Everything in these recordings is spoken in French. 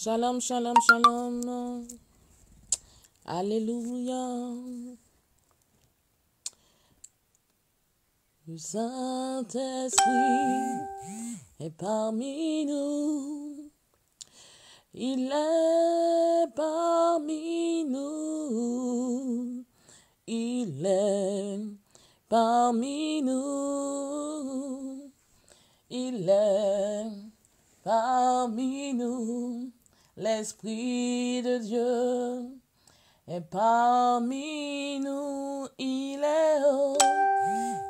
Shalom, shalom, shalom. Alléluia. Le Saint-Esprit est parmi nous. Il est parmi nous. Il est parmi nous. Il est parmi nous. L'Esprit de Dieu est parmi nous, il est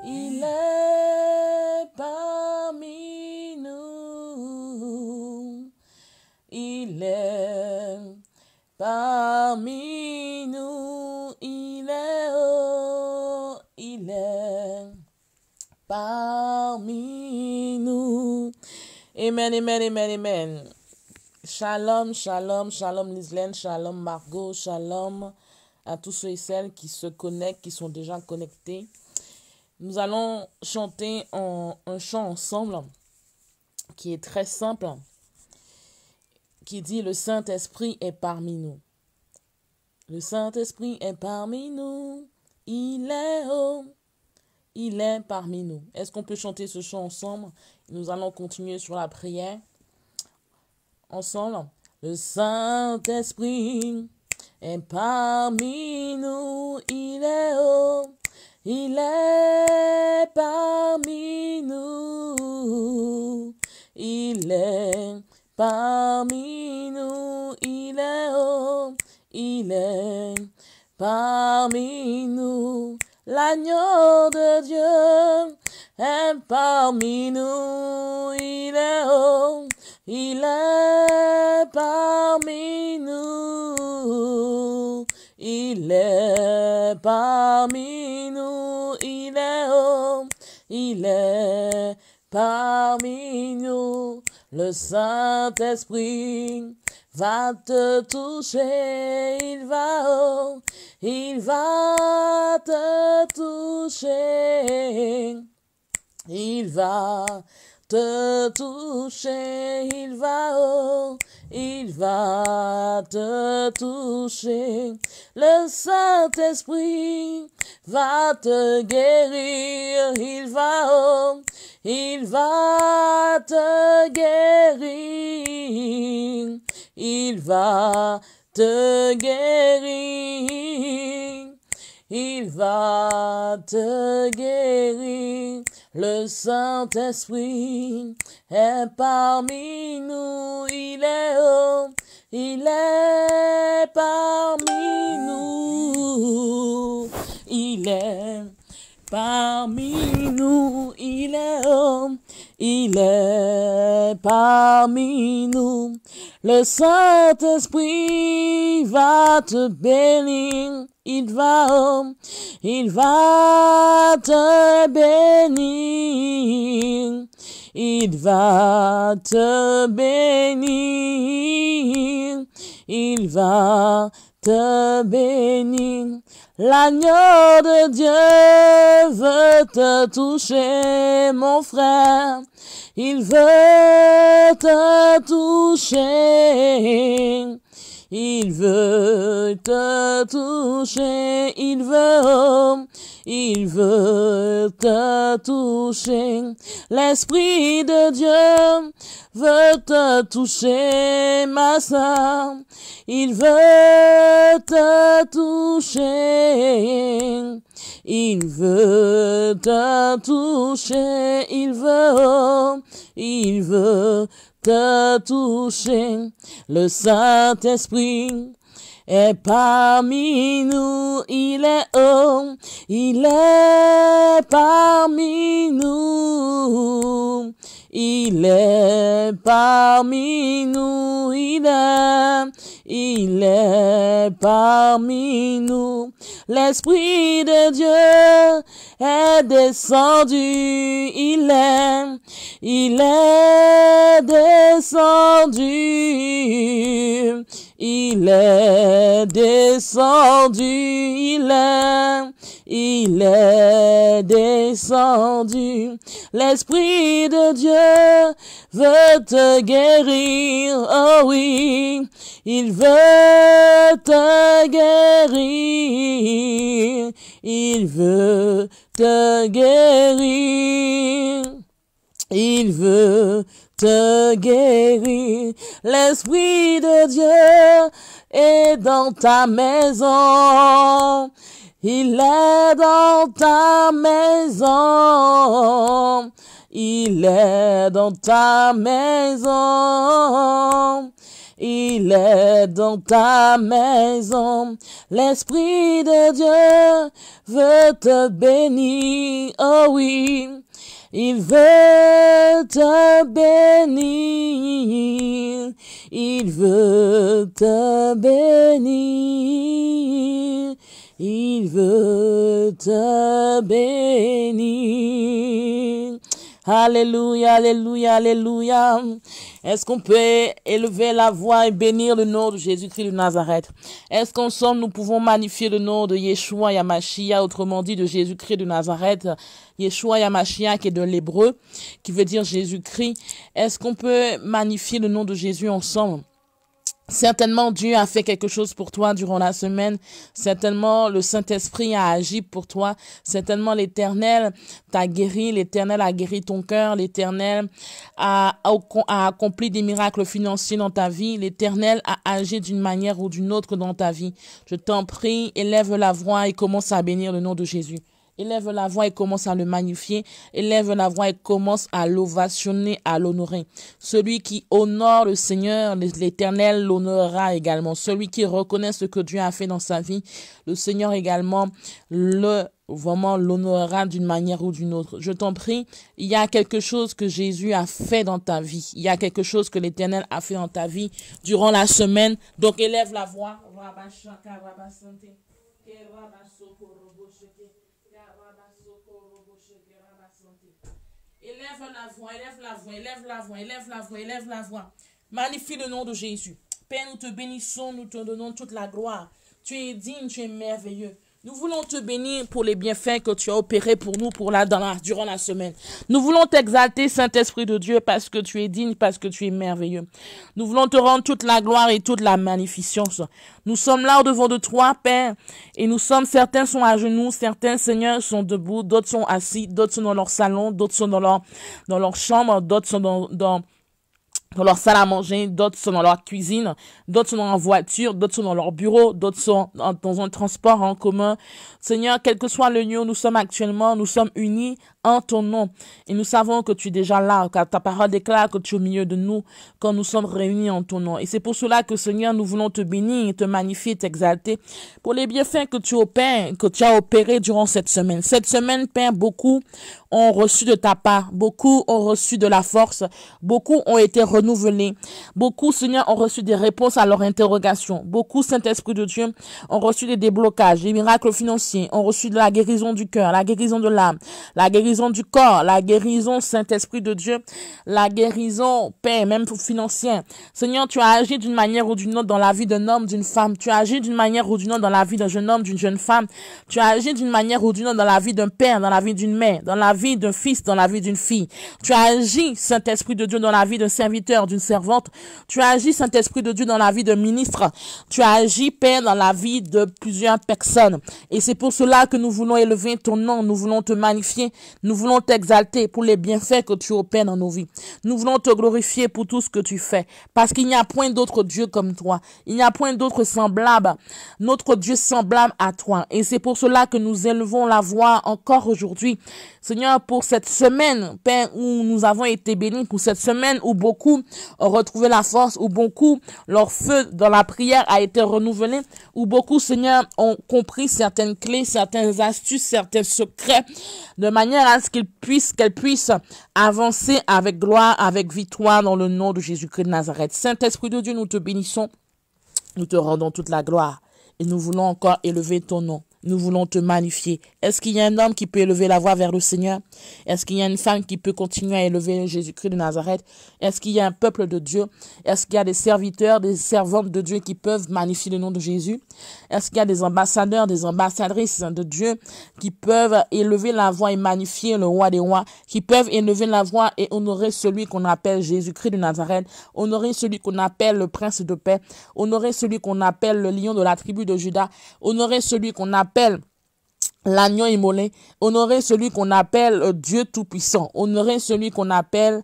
il est parmi nous, il est parmi nous, il est il est parmi nous. Amen, amen, amen, amen. Shalom, shalom, shalom Lislaine, shalom Margot, shalom à tous ceux et celles qui se connectent, qui sont déjà connectés. Nous allons chanter un chant ensemble qui est très simple, qui dit le Saint-Esprit est parmi nous. Le Saint-Esprit est parmi nous. Il est haut. Il est parmi nous. Est-ce qu'on peut chanter ce chant ensemble Nous allons continuer sur la prière ensemble. Le Saint-Esprit est parmi nous, il est haut, il est parmi nous, il est parmi nous, il est haut, il est parmi nous, l'agneau de Dieu est parmi nous, il est haut. Il est parmi nous. Il est parmi nous. Il est haut. Il est parmi nous. Le Saint-Esprit va te toucher. Il va haut. Oh, il va te toucher. Il va te toucher, il va, oh, il va te toucher. Le Saint-Esprit va te guérir, il va, il va te guérir, il va te guérir, il va te guérir. Le Saint-Esprit est parmi nous, il est haut, il est parmi nous, il est parmi nous, il est haut. Il est parmi nous. Le Saint-Esprit va te bénir. Il va, oh, il va te bénir. Il va te bénir. Il va te bénir. L'agneau de Dieu veut te toucher, mon frère. Il veut te toucher. Il veut te toucher, il veut, il veut te toucher. L'Esprit de Dieu veut te toucher, ma soeur. Il veut te toucher. Il veut te toucher, il veut, il veut te toucher. Le Saint-Esprit est parmi nous, il est haut, il est parmi nous. Il est parmi nous, il est, il est parmi nous. L'Esprit de Dieu est descendu, il est, il est descendu. Il est descendu, il est, il est descendu. L'Esprit de Dieu veut te guérir, oh oui, il veut te guérir, il veut te guérir, il veut te guérir. L'Esprit de Dieu est dans ta maison. Il est dans ta maison. Il est dans ta maison. Il est dans ta maison. L'Esprit de Dieu veut te bénir. Oh oui. Il veut te bénir, il veut te bénir il veut te bénir. Alléluia, alléluia, alléluia. Est-ce qu'on peut élever la voix et bénir le nom de Jésus-Christ de Nazareth? Est-ce qu'ensemble nous pouvons magnifier le nom de Yeshua Yamashia, autrement dit de Jésus-Christ de Nazareth? Yeshua Yamashia qui est de l'hébreu, qui veut dire Jésus-Christ. Est-ce qu'on peut magnifier le nom de Jésus ensemble? Certainement Dieu a fait quelque chose pour toi durant la semaine. Certainement le Saint-Esprit a agi pour toi. Certainement l'Éternel t'a guéri. L'Éternel a guéri ton cœur. L'Éternel a, accompli des miracles financiers dans ta vie. L'Éternel a agi d'une manière ou d'une autre dans ta vie. Je t'en prie, élève la voix et commence à bénir le nom de Jésus élève la voix et commence à le magnifier, élève la voix et commence à l'ovationner, à l'honorer. Celui qui honore le Seigneur, l'Éternel l'honorera également. Celui qui reconnaît ce que Dieu a fait dans sa vie, le Seigneur également le vraiment l'honorera d'une manière ou d'une autre. Je t'en prie, il y a quelque chose que Jésus a fait dans ta vie. Il y a quelque chose que l'Éternel a fait dans ta vie durant la semaine. Donc élève la voix. Élève la voix, élève la voix, élève la voix, élève la voix, élève la voix. Magnifie le nom de Jésus. Père, nous te bénissons, nous te donnons toute la gloire. Tu es digne, tu es merveilleux. Nous voulons te bénir pour les bienfaits que tu as opérés pour nous pour la, dans durant la semaine. Nous voulons t'exalter, Saint-Esprit de Dieu, parce que tu es digne, parce que tu es merveilleux. Nous voulons te rendre toute la gloire et toute la magnificence. Nous sommes là au devant de toi, Père, et nous sommes, certains sont à genoux, certains, Seigneur, sont debout, d'autres sont assis, d'autres sont dans leur salon, d'autres sont dans leur, dans leur chambre, d'autres sont dans, dans dans leur salle à manger, d'autres sont dans leur cuisine, d'autres sont dans leur voiture, d'autres sont dans leur bureau, d'autres sont dans, un transport en commun. Seigneur, quel que soit le lieu où nous sommes actuellement, nous sommes unis en ton nom. Et nous savons que tu es déjà là, car ta parole déclare que tu es au milieu de nous quand nous sommes réunis en ton nom. Et c'est pour cela que Seigneur, nous voulons te bénir, te magnifier, t'exalter pour les bienfaits que tu opères, que tu as opérés durant cette semaine. Cette semaine, Père, beaucoup ont reçu de ta part, beaucoup ont reçu de la force, beaucoup ont été renouvelés, beaucoup, Seigneur, ont reçu des réponses à leurs interrogations, beaucoup, Saint-Esprit de Dieu, ont reçu des déblocages, des miracles financiers, ont reçu de la guérison du cœur, la guérison de l'âme, la guérison guérison du corps, la guérison Saint-Esprit de Dieu, la guérison paix, même financière. Seigneur, tu as agi d'une manière ou d'une autre dans la vie d'un homme, d'une femme. Tu as agi d'une manière ou d'une autre dans la vie d'un jeune homme, d'une jeune femme. Tu as agi d'une manière ou d'une autre dans la vie d'un père, dans la vie d'une mère, dans la vie d'un fils, dans la vie d'une fille. Tu as agi, Saint-Esprit de Dieu, dans la vie d'un serviteur, d'une servante. Tu as agi, Saint-Esprit de Dieu, dans la vie d'un ministre. Tu as agi, Père, dans la vie de plusieurs personnes. Et c'est pour cela que nous voulons élever ton nom, nous voulons te magnifier, nous voulons t'exalter pour les bienfaits que tu opères dans nos vies. Nous voulons te glorifier pour tout ce que tu fais. Parce qu'il n'y a point d'autre Dieu comme toi. Il n'y a point d'autre semblable. Notre Dieu semblable à toi. Et c'est pour cela que nous élevons la voix encore aujourd'hui. Seigneur, pour cette semaine, Père, où nous avons été bénis, pour cette semaine où beaucoup ont retrouvé la force, où beaucoup, leur feu dans la prière a été renouvelé, où beaucoup, Seigneur, ont compris certaines clés, certaines astuces, certains secrets, de manière puisse, qu'elle puisse avancer avec gloire, avec victoire dans le nom de Jésus-Christ de Nazareth. Saint-Esprit de Dieu, nous te bénissons. Nous te rendons toute la gloire et nous voulons encore élever ton nom nous voulons te magnifier. Est-ce qu'il y a un homme qui peut élever la voix vers le Seigneur Est-ce qu'il y a une femme qui peut continuer à élever Jésus-Christ de Nazareth Est-ce qu'il y a un peuple de Dieu Est-ce qu'il y a des serviteurs, des servantes de Dieu qui peuvent magnifier le nom de Jésus Est-ce qu'il y a des ambassadeurs, des ambassadrices de Dieu qui peuvent élever la voix et magnifier le roi des rois, qui peuvent élever la voix et honorer celui qu'on appelle Jésus-Christ de Nazareth, honorer celui qu'on appelle le prince de paix, honorer celui qu'on appelle le lion de la tribu de Judas? honorer celui qu'on appelle appelle l'agneau immolé, honorer celui qu'on appelle euh, Dieu Tout-Puissant, honorer celui qu'on appelle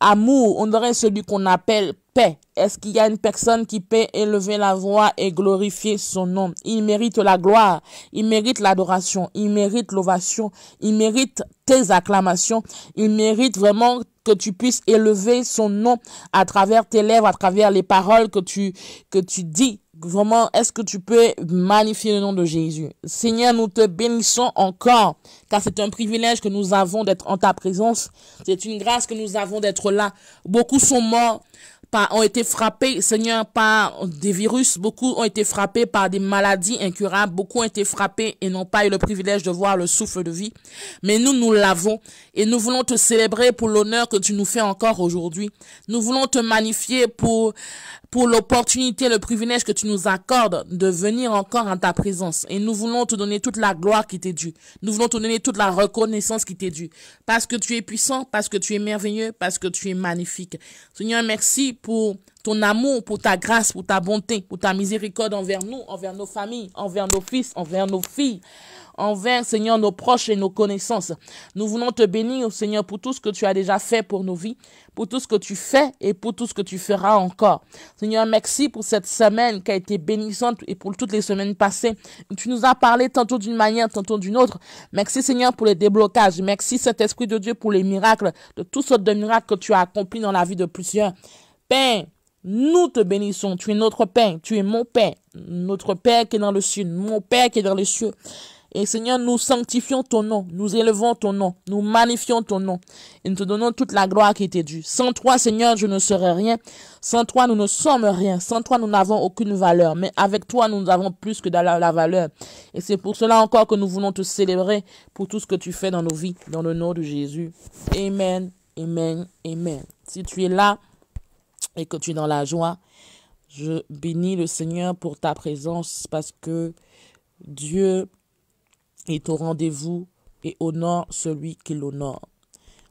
amour, honorer celui qu'on appelle paix. Est-ce qu'il y a une personne qui peut élever la voix et glorifier son nom Il mérite la gloire, il mérite l'adoration, il mérite l'ovation, il mérite tes acclamations, il mérite vraiment que tu puisses élever son nom à travers tes lèvres, à travers les paroles que tu, que tu dis Vraiment, est-ce que tu peux magnifier le nom de Jésus Seigneur, nous te bénissons encore, car c'est un privilège que nous avons d'être en ta présence. C'est une grâce que nous avons d'être là. Beaucoup sont morts ont été frappés, Seigneur, par des virus. Beaucoup ont été frappés par des maladies incurables. Beaucoup ont été frappés et n'ont pas eu le privilège de voir le souffle de vie. Mais nous, nous l'avons. Et nous voulons te célébrer pour l'honneur que tu nous fais encore aujourd'hui. Nous voulons te magnifier pour pour l'opportunité, le privilège que tu nous accordes de venir encore en ta présence. Et nous voulons te donner toute la gloire qui t'est due. Nous voulons te donner toute la reconnaissance qui t'est due. Parce que tu es puissant, parce que tu es merveilleux, parce que tu es magnifique. Seigneur, merci pour ton amour, pour ta grâce, pour ta bonté, pour ta miséricorde envers nous, envers nos familles, envers nos fils, envers nos filles envers, Seigneur, nos proches et nos connaissances. Nous voulons te bénir, Seigneur, pour tout ce que tu as déjà fait pour nos vies, pour tout ce que tu fais et pour tout ce que tu feras encore. Seigneur, merci pour cette semaine qui a été bénissante et pour toutes les semaines passées. Tu nous as parlé tantôt d'une manière, tantôt d'une autre. Merci, Seigneur, pour les déblocages. Merci, cet Esprit de Dieu, pour les miracles, de toutes sortes de miracles que tu as accomplis dans la vie de plusieurs. Père, nous te bénissons. Tu es notre Père. Tu es mon Père. Notre Père qui est dans le ciel. Mon Père qui est dans les cieux. Et Seigneur, nous sanctifions ton nom, nous élevons ton nom, nous magnifions ton nom et nous te donnons toute la gloire qui était due. Sans toi, Seigneur, je ne serai rien. Sans toi, nous ne sommes rien. Sans toi, nous n'avons aucune valeur. Mais avec toi, nous avons plus que de la, la valeur. Et c'est pour cela encore que nous voulons te célébrer pour tout ce que tu fais dans nos vies, dans le nom de Jésus. Amen, amen, amen. Si tu es là et que tu es dans la joie, je bénis le Seigneur pour ta présence parce que Dieu est au rendez-vous et honore celui qui l'honore.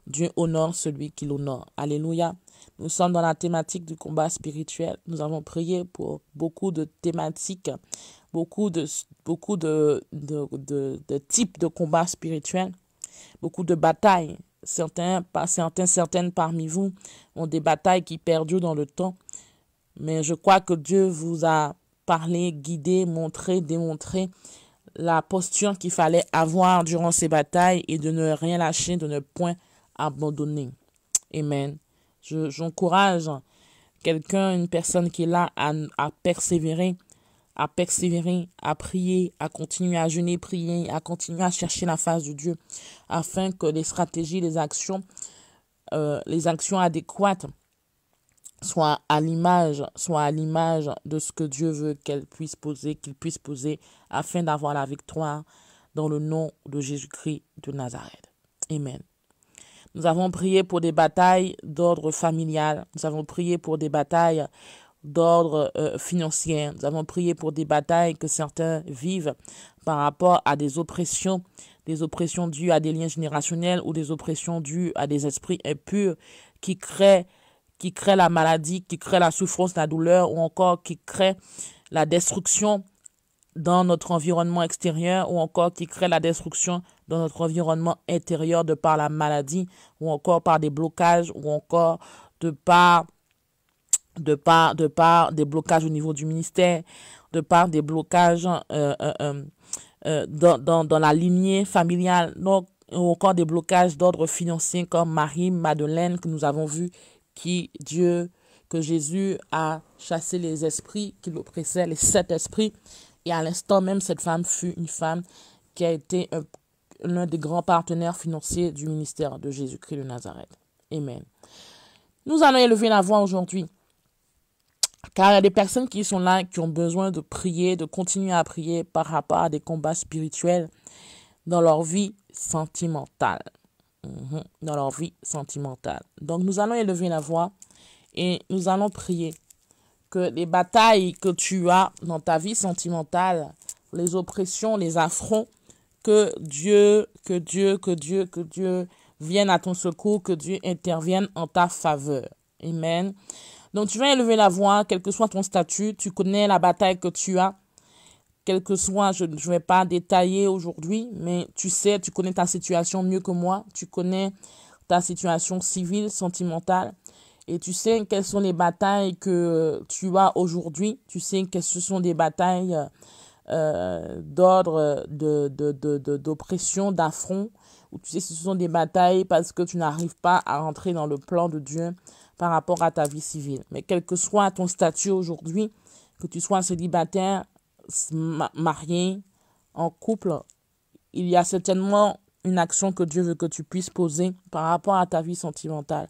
Dieu honore celui qui l'honore. Alléluia. Nous sommes dans la thématique du combat spirituel. Nous avons prié pour beaucoup de thématiques, beaucoup de, beaucoup de, de, types de combats spirituels, beaucoup de batailles. Certains, certains, certaines parmi vous ont des batailles qui perdurent dans le temps. Mais je crois que Dieu vous a parlé, guidé, montré, démontré la posture qu'il fallait avoir durant ces batailles et de ne rien lâcher, de ne point abandonner. Amen. J'encourage quelqu'un, une personne qui est là à, persévérer, à persévérer, à prier, à continuer à jeûner, prier, à continuer à chercher la face de Dieu, afin que les stratégies, les actions, euh, les actions adéquates soit à l'image, soit à l'image de ce que Dieu veut qu'elle puisse poser, qu'il puisse poser, afin d'avoir la victoire dans le nom de Jésus-Christ de Nazareth. Amen. Nous avons prié pour des batailles d'ordre familial. Nous avons prié pour des batailles d'ordre euh, financier. Nous avons prié pour des batailles que certains vivent par rapport à des oppressions, des oppressions dues à des liens générationnels ou des oppressions dues à des esprits impurs qui créent qui crée la maladie, qui crée la souffrance, la douleur ou encore qui crée la destruction dans notre environnement extérieur ou encore qui crée la destruction dans notre environnement intérieur de par la maladie ou encore par des blocages ou encore de par de par de par des blocages au niveau du ministère de par des blocages euh, euh, euh, dans, la lignée familiale ou encore des blocages d'ordre financier comme Marie Madeleine que nous avons vu qui Dieu, que Jésus a chassé les esprits qui l'oppressaient, les sept esprits. Et à l'instant même, cette femme fut une femme qui a été l'un des grands partenaires financiers du ministère de Jésus-Christ de Nazareth. Amen. Nous allons élever la voix aujourd'hui. Car il y a des personnes qui sont là, qui ont besoin de prier, de continuer à prier par rapport à des combats spirituels dans leur vie sentimentale. Mhm. dans leur vie sentimentale. Donc nous allons élever la voix et nous allons prier que les batailles que tu as dans ta vie sentimentale, les oppressions, les affronts, que Dieu, que Dieu, que Dieu, que Dieu vienne à ton secours, que Dieu intervienne en ta faveur. Amen. Donc tu vas élever la voix, quel que soit ton statut, tu connais la bataille que tu as, quel que soit, je ne vais pas détailler aujourd'hui, mais tu sais, tu connais ta situation mieux que moi, tu connais ta situation civile, sentimentale, et tu sais quelles sont les batailles que tu as aujourd'hui, tu sais que ce sont des batailles euh, d'ordre, d'oppression, de, de, d'affront, ou tu sais ce sont des batailles parce que tu n'arrives pas à rentrer dans le plan de Dieu par rapport à ta vie civile. Mais quel que soit ton statut aujourd'hui, que tu sois célibataire, marié, en couple, il y a certainement une action que Dieu veut que tu puisses poser par rapport à ta vie sentimentale.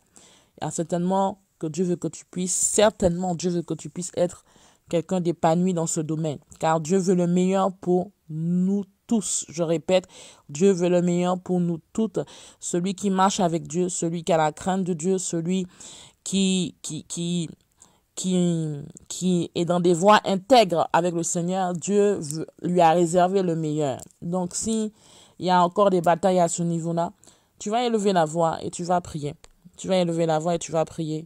Il y a certainement que Dieu veut que tu puisses, certainement Dieu veut que tu puisses être quelqu'un d'épanoui dans ce domaine. Car Dieu veut le meilleur pour nous tous. Je répète, Dieu veut le meilleur pour nous toutes. Celui qui marche avec Dieu, celui qui a la crainte de Dieu, celui qui, qui, qui, qui, qui est dans des voies intègres avec le Seigneur, Dieu lui a réservé le meilleur. Donc si il y a encore des batailles à ce niveau-là, tu vas élever la voix et tu vas prier. Tu vas élever la voix et tu vas prier.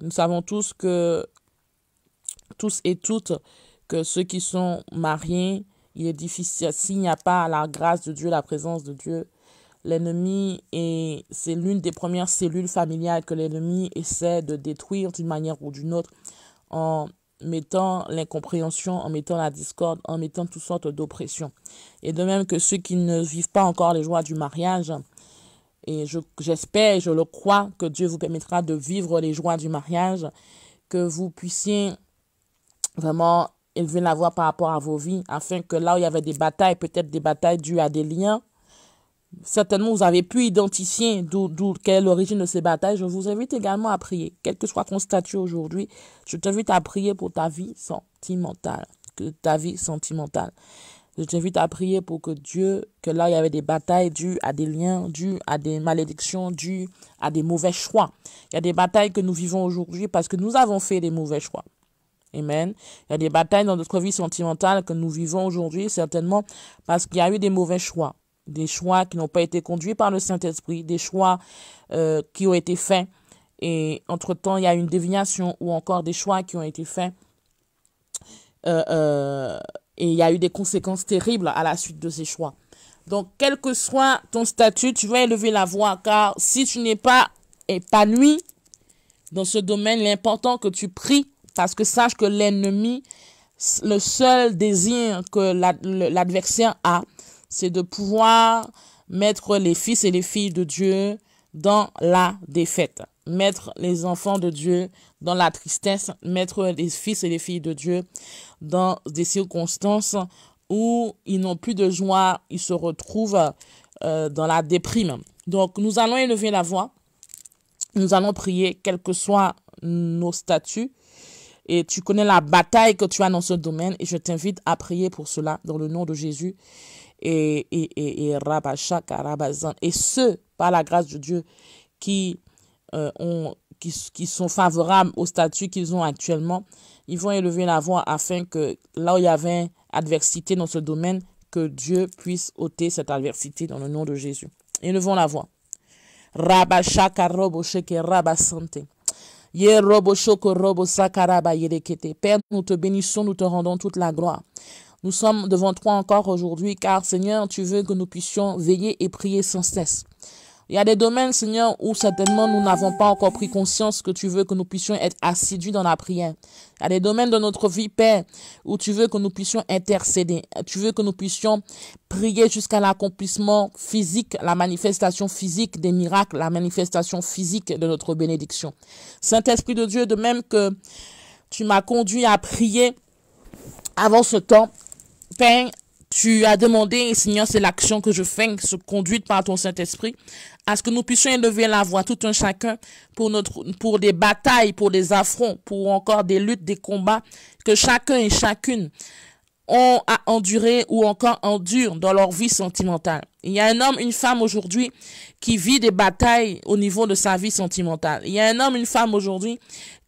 Nous savons tous que, tous et toutes, que ceux qui sont mariés, il est difficile, s'il n'y a pas la grâce de Dieu, la présence de Dieu, L'ennemi est, c'est l'une des premières cellules familiales que l'ennemi essaie de détruire d'une manière ou d'une autre en mettant l'incompréhension, en mettant la discorde, en mettant toutes sortes d'oppressions. Et de même que ceux qui ne vivent pas encore les joies du mariage, et j'espère et je le crois que Dieu vous permettra de vivre les joies du mariage, que vous puissiez vraiment élever la voix par rapport à vos vies, afin que là où il y avait des batailles, peut-être des batailles dues à des liens, Certainement, vous avez pu identifier d'où quelle est l'origine de ces batailles. Je vous invite également à prier. Quel que soit ton statut aujourd'hui, je t'invite à prier pour ta vie sentimentale. ta vie sentimentale. Je t'invite à prier pour que Dieu, que là, il y avait des batailles dues à des liens, dues à des malédictions, dues à des mauvais choix. Il y a des batailles que nous vivons aujourd'hui parce que nous avons fait des mauvais choix. Amen. Il y a des batailles dans notre vie sentimentale que nous vivons aujourd'hui, certainement, parce qu'il y a eu des mauvais choix des choix qui n'ont pas été conduits par le Saint-Esprit, des choix euh, qui ont été faits et entre-temps, il y a une déviation ou encore des choix qui ont été faits. Euh, euh, et il y a eu des conséquences terribles à la suite de ces choix. Donc, quel que soit ton statut, tu vas élever la voix car si tu n'es pas épanoui dans ce domaine, l'important que tu pries parce que sache que l'ennemi, le seul désir que l'adversaire a, c'est de pouvoir mettre les fils et les filles de Dieu dans la défaite, mettre les enfants de Dieu dans la tristesse, mettre les fils et les filles de Dieu dans des circonstances où ils n'ont plus de joie, ils se retrouvent euh, dans la déprime. Donc nous allons élever la voix, nous allons prier, quels que soient nos statuts. Et tu connais la bataille que tu as dans ce domaine et je t'invite à prier pour cela dans le nom de Jésus et, et, et, Et ceux, par la grâce de Dieu, qui, euh, ont, qui, sont favorables au statut qu'ils ont actuellement, ils vont élever la voix afin que là où il y avait adversité dans ce domaine, que Dieu puisse ôter cette adversité dans le nom de Jésus. Élevons la voix. Père, nous te bénissons, nous te rendons toute la gloire. Nous sommes devant toi encore aujourd'hui, car Seigneur, tu veux que nous puissions veiller et prier sans cesse. Il y a des domaines, Seigneur, où certainement nous n'avons pas encore pris conscience que tu veux que nous puissions être assidus dans la prière. Il y a des domaines de notre vie, Père, où tu veux que nous puissions intercéder. Tu veux que nous puissions prier jusqu'à l'accomplissement physique, la manifestation physique des miracles, la manifestation physique de notre bénédiction. Saint-Esprit de Dieu, de même que tu m'as conduit à prier avant ce temps, tu as demandé, Seigneur, c'est l'action que je fais, se conduite par ton Saint-Esprit, à ce que nous puissions élever la voix, tout un chacun, pour notre, pour des batailles, pour des affronts, pour encore des luttes, des combats, que chacun et chacune ont à endurer ou encore endurent dans leur vie sentimentale. Il y a un homme, une femme aujourd'hui qui vit des batailles au niveau de sa vie sentimentale. Il y a un homme, une femme aujourd'hui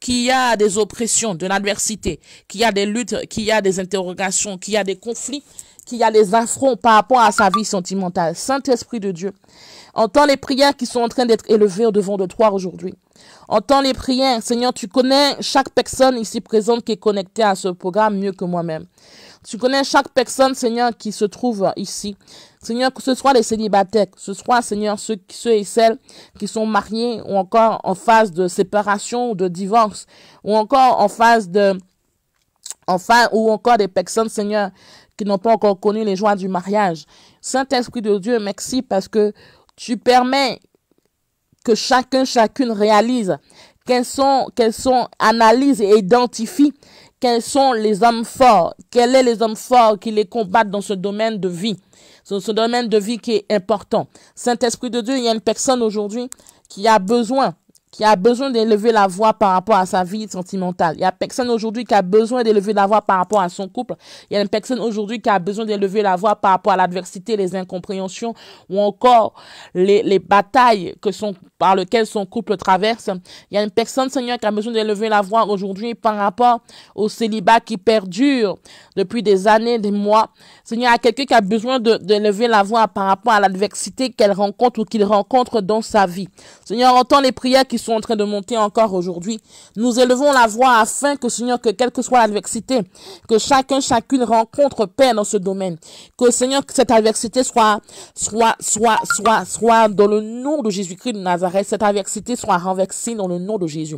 qui a des oppressions, de l'adversité, qui a des luttes, qui a des interrogations, qui a des conflits, qui a des affronts par rapport à sa vie sentimentale. Saint-Esprit de Dieu, entends les prières qui sont en train d'être élevées au devant de toi aujourd'hui. Entends les prières. Seigneur, tu connais chaque personne ici présente qui est connectée à ce programme mieux que moi-même. Tu connais chaque personne, Seigneur, qui se trouve ici. Seigneur, que ce soit les célibataires, ce soit, Seigneur, ceux, et celles qui sont mariés ou encore en phase de séparation ou de divorce ou encore en phase de... Enfin, ou encore des personnes, Seigneur, qui n'ont pas encore connu les joies du mariage. Saint-Esprit de Dieu, merci parce que tu permets que chacun, chacune réalise qu'elles sont, qu'elles sont, analysent et identifient quels sont les hommes forts, quels sont les hommes forts qui les combattent dans ce domaine de vie, dans ce domaine de vie qui est important. Saint-Esprit de Dieu, il y a une personne aujourd'hui qui a besoin qui a besoin d'élever la voix par rapport à sa vie sentimentale. Il y a personne aujourd'hui qui a besoin d'élever la voix par rapport à son couple. Il y a une personne aujourd'hui qui a besoin d'élever la voix par rapport à l'adversité, les incompréhensions ou encore les, les batailles que son, par lesquelles son couple traverse. Il y a une personne, Seigneur, qui a besoin d'élever la voix aujourd'hui par rapport au célibat qui perdure depuis des années, des mois, Seigneur, à quelqu'un qui a besoin de, lever la voix par rapport à l'adversité qu'elle rencontre ou qu'il rencontre dans sa vie. Seigneur, entends les prières qui sont en train de monter encore aujourd'hui. Nous élevons la voix afin que, Seigneur, que quelle que soit l'adversité, que chacun, chacune rencontre paix dans ce domaine. Que, Seigneur, que cette adversité soit, soit, soit, soit, soit dans le nom de Jésus-Christ de Nazareth. Cette adversité soit renversée dans le nom de Jésus.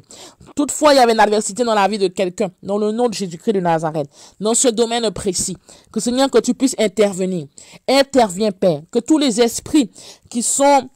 Toutefois, il y avait une adversité dans la vie de quelqu'un, dans le nom de Jésus-Christ de Nazareth, dans ce domaine précis. Que, Seigneur, que tu puisse intervenir. Interviens, Père, que tous les esprits qui sont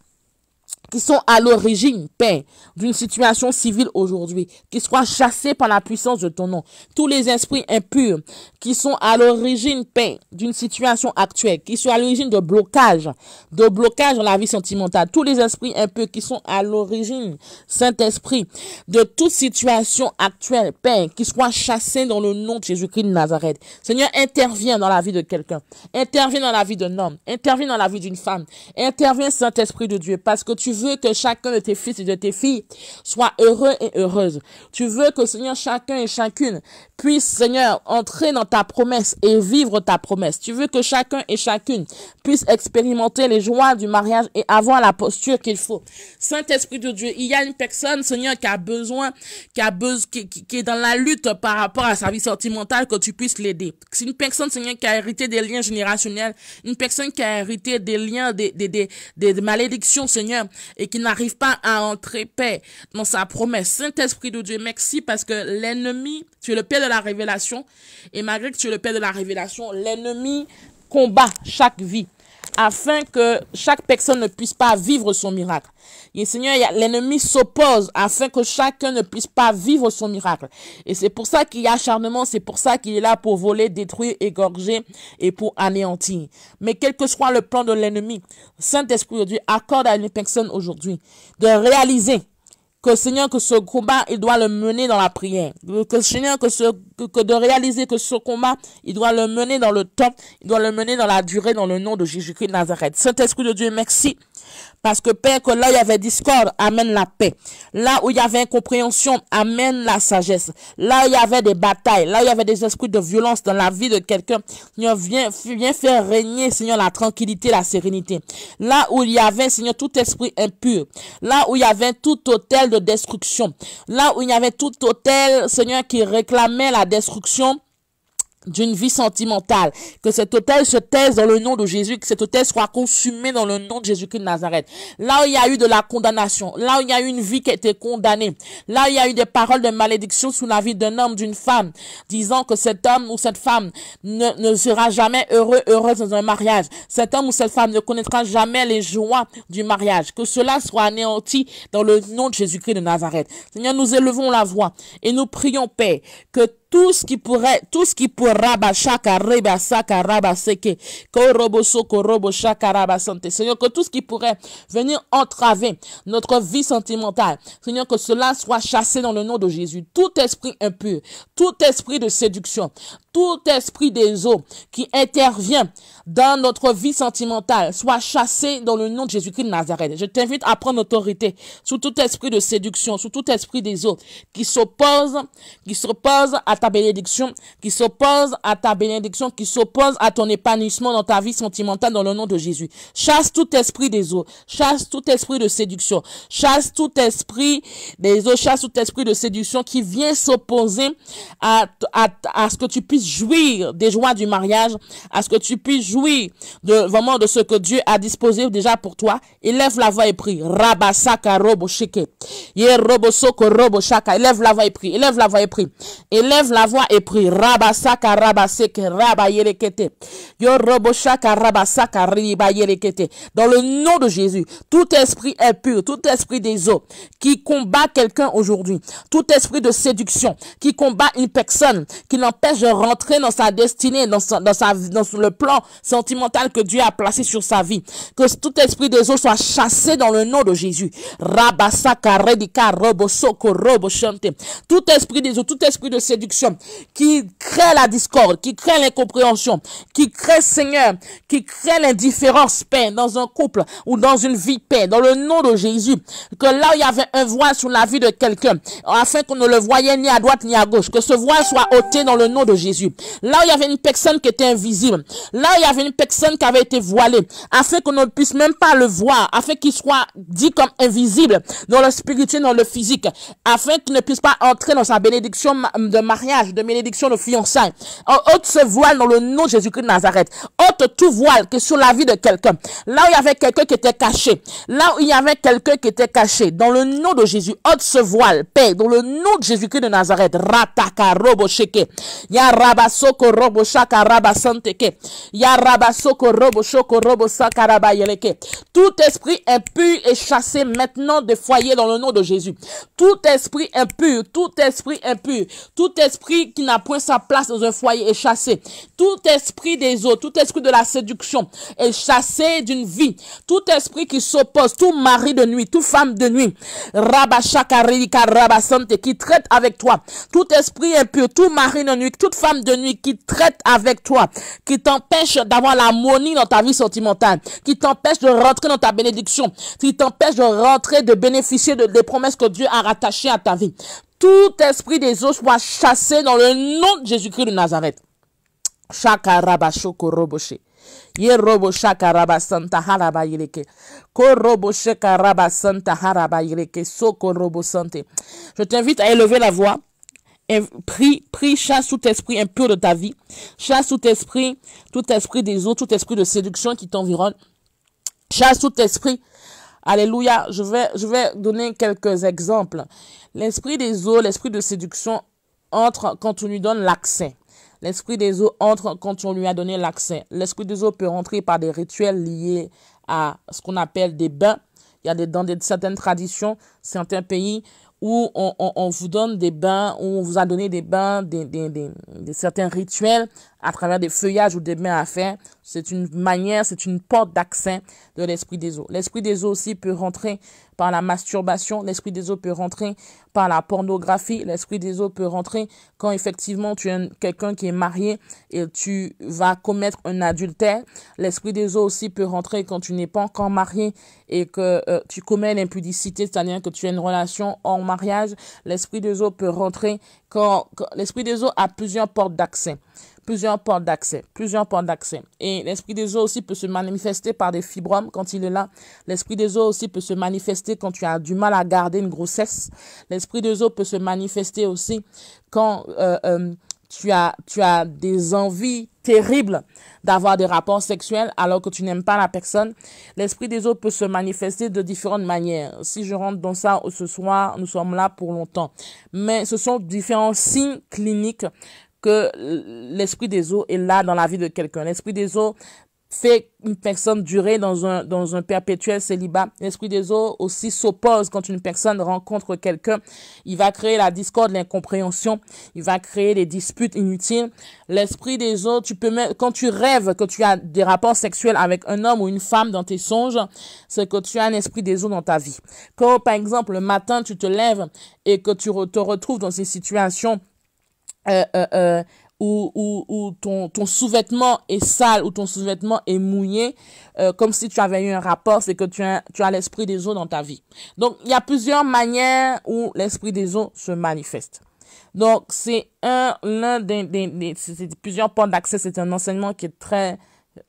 qui sont à l'origine, Père, d'une situation civile aujourd'hui, qui soient chassés par la puissance de ton nom. Tous les esprits impurs qui sont à l'origine, Père, d'une situation actuelle, qui sont à l'origine de blocage, de blocage dans la vie sentimentale. Tous les esprits impurs qui sont à l'origine, Saint-Esprit, de toute situation actuelle, Père, qui soient chassés dans le nom de Jésus-Christ de Nazareth. Seigneur, interviens dans la vie de quelqu'un, interviens dans la vie d'un homme, interviens dans la vie d'une femme, interviens, Saint-Esprit de Dieu, parce que tu veux que chacun de tes fils et de tes filles soit heureux et heureuse. Tu veux que, Seigneur, chacun et chacune puisse, Seigneur, entrer dans ta promesse et vivre ta promesse. Tu veux que chacun et chacune puisse expérimenter les joies du mariage et avoir la posture qu'il faut. Saint-Esprit de Dieu, il y a une personne, Seigneur, qui a besoin, qui a besoin, qui, est dans la lutte par rapport à sa vie sentimentale, que tu puisses l'aider. C'est une personne, Seigneur, qui a hérité des liens générationnels, une personne qui a hérité des liens, des malédictions, Seigneur, et qui n'arrive pas à entrer paix dans sa promesse. Saint-Esprit de Dieu, merci parce que l'ennemi, tu es le père de la révélation et malgré que tu es le père de la révélation, l'ennemi combat chaque vie afin que chaque personne ne puisse pas vivre son miracle. Et Seigneur, l'ennemi s'oppose afin que chacun ne puisse pas vivre son miracle. Et c'est pour ça qu'il y a acharnement, c'est pour ça qu'il est là pour voler, détruire, égorger et pour anéantir. Mais quel que soit le plan de l'ennemi, Saint-Esprit de Dieu accorde à une personne aujourd'hui de réaliser que Seigneur, que ce combat, il doit le mener dans la prière. Que Seigneur, que, que, de réaliser que ce combat, il doit le mener dans le temps, il doit le mener dans la durée, dans le nom de Jésus-Christ de Nazareth. Saint-Esprit de Dieu, merci parce que Père, que là il y avait discorde, amène la paix. Là où il y avait incompréhension, amène la sagesse. Là où il y avait des batailles, là où il y avait des esprits de violence dans la vie de quelqu'un, Seigneur, viens, viens faire régner, Seigneur, la tranquillité, la sérénité. Là où il y avait, Seigneur, tout esprit impur. Là où il y avait tout hôtel de destruction. Là où il y avait tout hôtel, Seigneur, qui réclamait la destruction d'une vie sentimentale. Que cet hôtel se taise dans le nom de Jésus, que cet hôtel soit consumé dans le nom de Jésus-Christ de Nazareth. Là où il y a eu de la condamnation, là où il y a eu une vie qui a été condamnée, là où il y a eu des paroles de malédiction sous la vie d'un homme, d'une femme, disant que cet homme ou cette femme ne, sera jamais heureux, heureuse dans un mariage. Cet homme ou cette femme ne connaîtra jamais les joies du mariage. Que cela soit anéanti dans le nom de Jésus-Christ de Nazareth. Seigneur, nous élevons la voix et nous prions, Père, que tout ce qui pourrait, tout ce qui Seigneur, que tout ce qui pourrait venir entraver notre vie sentimentale, Seigneur, que cela soit chassé dans le nom de Jésus. Tout esprit impur, tout esprit de séduction, tout esprit des eaux qui intervient dans notre vie sentimentale soit chassé dans le nom de Jésus-Christ de Nazareth. Je t'invite à prendre autorité sous tout esprit de séduction, sous tout esprit des autres qui s'opposent qui s'opposent à ta bénédiction, qui s'opposent à ta bénédiction, qui s'opposent à ton épanouissement dans ta vie sentimentale dans le nom de Jésus. Chasse tout esprit des eaux, chasse tout esprit de séduction, chasse tout esprit des autres, chasse tout esprit de séduction qui vient s'opposer à, à, à ce que tu puisses jouir des joies du mariage, à ce que tu puisses jouir oui de, vraiment de ce que Dieu a disposé déjà pour toi, élève la voix et prie. Rabasaka robo shike. Yé robo soko robo shaka. Élève la voix et prie. Élève la voix et prie. Élève la voix et prie. Rabasaka rabaseke rabayerekete. Yo robo shaka rabasaka ribayerekete. Dans le nom de Jésus, tout esprit est pur. tout esprit des eaux qui combat quelqu'un aujourd'hui, tout esprit de séduction qui combat une personne, qui l'empêche de rentrer dans sa destinée, dans, dans, sa, dans le plan sentimentale que Dieu a placé sur sa vie. Que tout esprit des eaux soit chassé dans le nom de Jésus. Rabasaka, Redika, Robosoko, Roboshante. Tout esprit des eaux, tout esprit de séduction qui crée la discorde, qui crée l'incompréhension, qui crée, Seigneur, qui crée l'indifférence, paix dans un couple ou dans une vie, paix dans le nom de Jésus. Que là où il y avait un voile sur la vie de quelqu'un, afin qu'on ne le voyait ni à droite ni à gauche, que ce voile soit ôté dans le nom de Jésus. Là où il y avait une personne qui était invisible, là où il y avait une personne qui avait été voilée, afin qu'on ne puisse même pas le voir, afin qu'il soit dit comme invisible dans le spirituel, dans le physique, afin qu'il ne puisse pas entrer dans sa bénédiction de mariage, de bénédiction de fiançailles. Ôte ce voile dans le nom de Jésus-Christ de Nazareth. Ôte tout voile que sur la vie de quelqu'un. Là où il y avait quelqu'un qui était caché, là où il y avait quelqu'un qui était caché, dans le nom de Jésus, ôte ce voile, paix, dans le nom de Jésus-Christ de Nazareth. Rataka robo tout esprit impur est chassé maintenant des foyers dans le nom de Jésus. Tout esprit impur, tout esprit impur, tout esprit qui n'a point sa place dans un foyer est chassé. Tout esprit des eaux, tout esprit de la séduction est chassé d'une vie. Tout esprit qui s'oppose, tout mari de nuit, toute femme de nuit, qui traite avec toi. Tout esprit impur, tout mari de nuit, toute femme de nuit qui traite avec toi, qui t'empêche d'avoir l'harmonie dans ta vie sentimentale, qui t'empêche de rentrer dans ta bénédiction, qui t'empêche de rentrer, de bénéficier de, des promesses que Dieu a rattachées à ta vie. Tout esprit des eaux soit chassé dans le nom de Jésus-Christ de Nazareth. Je t'invite à élever la voix prie, prie, chasse tout esprit impur de ta vie. Chasse tout esprit, tout esprit des eaux, tout esprit de séduction qui t'environne. Chasse tout esprit. Alléluia. Je vais, je vais donner quelques exemples. L'esprit des eaux, l'esprit de séduction entre quand on lui donne l'accès. L'esprit des eaux entre quand on lui a donné l'accès. L'esprit des eaux peut entrer par des rituels liés à ce qu'on appelle des bains. Il y a des, dans certaines traditions, certains pays, où on, vous donne des bains, où on vous a donné des bains, des, des, des, des certains rituels à travers des feuillages ou des mains à faire. C'est une manière, c'est une porte d'accès de l'esprit des eaux. L'esprit des eaux aussi peut rentrer par la masturbation, l'esprit des eaux peut rentrer par la pornographie, l'esprit des eaux peut rentrer quand effectivement tu es quelqu'un qui est marié et tu vas commettre un adultère. L'esprit des eaux aussi peut rentrer quand tu n'es pas encore marié et que euh, tu commets l'impudicité, c'est-à-dire que tu as une relation en mariage. L'esprit des eaux peut rentrer quand, quand l'esprit des eaux a plusieurs portes d'accès plusieurs portes d'accès, plusieurs portes d'accès. Et l'esprit des eaux aussi peut se manifester par des fibromes quand il est là. L'esprit des eaux aussi peut se manifester quand tu as du mal à garder une grossesse. L'esprit des eaux peut se manifester aussi quand euh, euh, tu as, tu as des envies terribles d'avoir des rapports sexuels alors que tu n'aimes pas la personne. L'esprit des eaux peut se manifester de différentes manières. Si je rentre dans ça ce soir, nous sommes là pour longtemps. Mais ce sont différents signes cliniques que l'esprit des eaux est là dans la vie de quelqu'un. L'esprit des eaux fait une personne durer dans un, dans un perpétuel célibat. L'esprit des eaux aussi s'oppose quand une personne rencontre quelqu'un. Il va créer la discorde, l'incompréhension. Il va créer des disputes inutiles. L'esprit des eaux, tu peux quand tu rêves que tu as des rapports sexuels avec un homme ou une femme dans tes songes, c'est que tu as un esprit des eaux dans ta vie. Quand, par exemple, le matin, tu te lèves et que tu te retrouves dans une situation euh, euh, euh où, ton, ton sous-vêtement est sale, ou ton sous-vêtement est mouillé, euh, comme si tu avais eu un rapport, c'est que tu as, tu as l'esprit des eaux dans ta vie. Donc, il y a plusieurs manières où l'esprit des eaux se manifeste. Donc, c'est un, l'un des, des, des plusieurs points d'accès, c'est un enseignement qui est très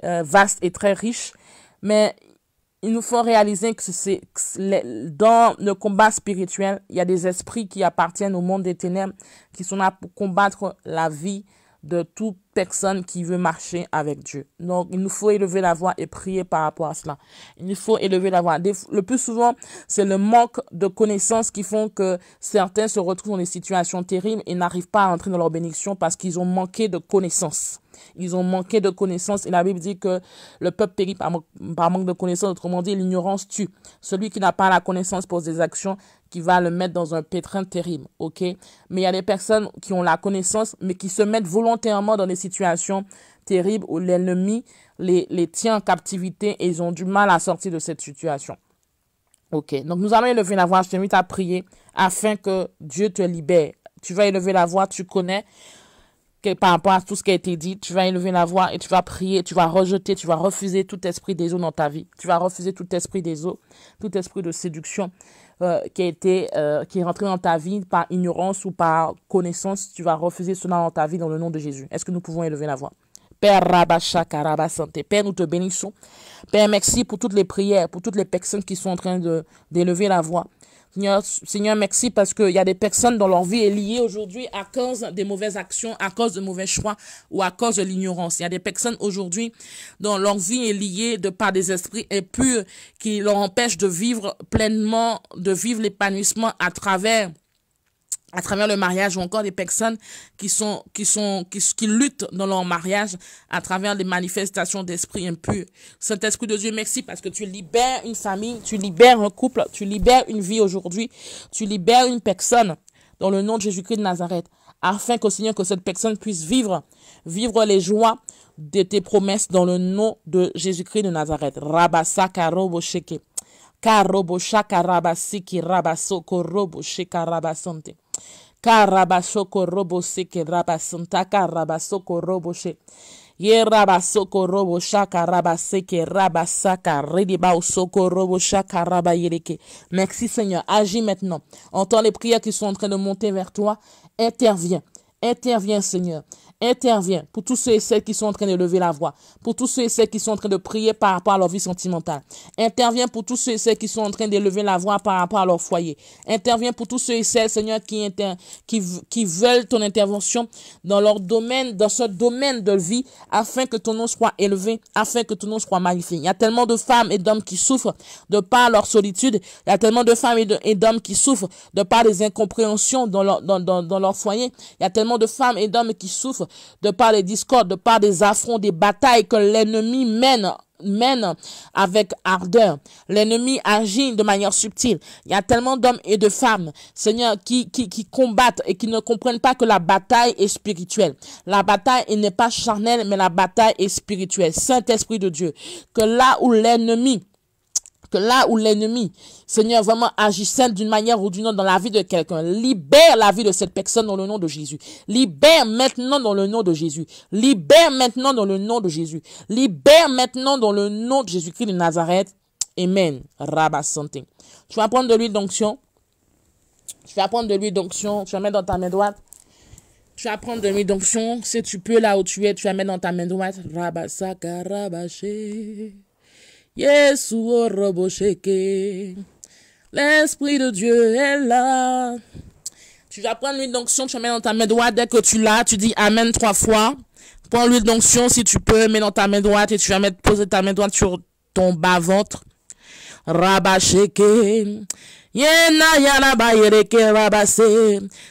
euh, vaste et très riche, mais il nous faut réaliser que, c'est, dans le combat spirituel, il y a des esprits qui appartiennent au monde des ténèbres, qui sont là pour combattre la vie de toute personne qui veut marcher avec Dieu. Donc, il nous faut élever la voix et prier par rapport à cela. Il nous faut élever la voix. Le plus souvent, c'est le manque de connaissances qui font que certains se retrouvent dans des situations terribles et n'arrivent pas à entrer dans leur bénédiction parce qu'ils ont manqué de connaissances. Ils ont manqué de connaissances. Et la Bible dit que le peuple périt par, manque de connaissances. Autrement dit, l'ignorance tue. Celui qui n'a pas la connaissance pose des actions qui va le mettre dans un pétrin terrible, ok Mais il y a des personnes qui ont la connaissance, mais qui se mettent volontairement dans des situations terribles où l'ennemi les, les tient en captivité et ils ont du mal à sortir de cette situation. Ok, donc nous allons élever la voix, je t'invite à prier afin que Dieu te libère. Tu vas élever la voix, tu connais que par rapport à tout ce qui a été dit, tu vas élever la voix et tu vas prier, tu vas rejeter, tu vas refuser tout esprit des eaux dans ta vie. Tu vas refuser tout esprit des eaux, tout esprit de séduction euh, qui a euh, qui est rentré dans ta vie par ignorance ou par connaissance. Tu vas refuser cela dans ta vie dans le nom de Jésus. Est-ce que nous pouvons élever la voix? Père Rabacha Père, nous te bénissons. Père, merci pour toutes les prières, pour toutes les personnes qui sont en train d'élever la voix. Seigneur, merci parce qu'il y a des personnes dont leur vie est liée aujourd'hui à cause des mauvaises actions, à cause de mauvais choix ou à cause de l'ignorance. Il y a des personnes aujourd'hui dont leur vie est liée de par des esprits impurs qui leur empêchent de vivre pleinement, de vivre l'épanouissement à travers à travers le mariage ou encore des personnes qui sont qui sont qui, qui luttent dans leur mariage à travers les manifestations d'esprit impur. saint esprit de Dieu, merci parce que tu libères une famille, tu libères un couple, tu libères une vie aujourd'hui, tu libères une personne dans le nom de Jésus-Christ de Nazareth afin que Seigneur que cette personne puisse vivre vivre les joies de tes promesses dans le nom de Jésus-Christ de Nazareth. robo Karoboshaka rabasiki Karabasoko robo seke rabasanta karabasoko robo she. Ye rabasoko robo shaka rabaseke rabasaka redibao soko robo Merci Seigneur, agis maintenant. Entends les prières qui sont en train de monter vers toi. Interviens. Interviens Seigneur. Interviens pour tous ceux et celles qui sont en train de lever la voix, pour tous ceux et celles qui sont en train de prier par rapport à leur vie sentimentale, Interviens pour tous ceux et celles qui sont en train d'élever la voix par rapport à leur foyer, Interviens pour tous ceux et celles, Seigneur, qui, inter... qui, veulent ton intervention dans leur domaine, dans ce domaine de vie, afin que ton nom soit élevé, afin que ton nom soit magnifié. Il y a tellement de femmes et d'hommes qui souffrent de par leur solitude, il y a tellement de femmes et d'hommes qui souffrent de par les incompréhensions dans leur, dans leur foyer, il y a tellement de femmes et d'hommes qui souffrent de par les discordes, de par des affronts, des batailles que l'ennemi mène mène avec ardeur. L'ennemi agit de manière subtile. Il y a tellement d'hommes et de femmes, Seigneur, qui, qui, qui, combattent et qui ne comprennent pas que la bataille est spirituelle. La bataille n'est pas charnelle, mais la bataille est spirituelle. Saint-Esprit de Dieu, que là où l'ennemi que là où l'ennemi, Seigneur, vraiment agissait d'une manière ou d'une autre dans la vie de quelqu'un, libère la vie de cette personne dans le nom de Jésus. Libère maintenant dans le nom de Jésus. Libère maintenant dans le nom de Jésus. Libère maintenant dans le nom de Jésus-Christ de Nazareth. Amen. Rabba Santé. Tu vas prendre de l'huile d'onction. Tu vas prendre de l'huile d'onction. Tu vas mettre dans ta main droite. Tu vas prendre de l'huile d'onction. Si tu peux, là où tu es, tu vas mettre dans ta main droite. Rabba Sakarabaché. Yesu L'Esprit de Dieu est là. Tu vas prendre l'huile d'onction, tu mets dans ta main droite. Dès que tu l'as, tu dis Amen trois fois. Prends l'huile d'onction si tu peux, mets dans ta main droite et tu vas mettre, poser ta main droite sur ton bas-ventre. Yena yana bayereke rabase.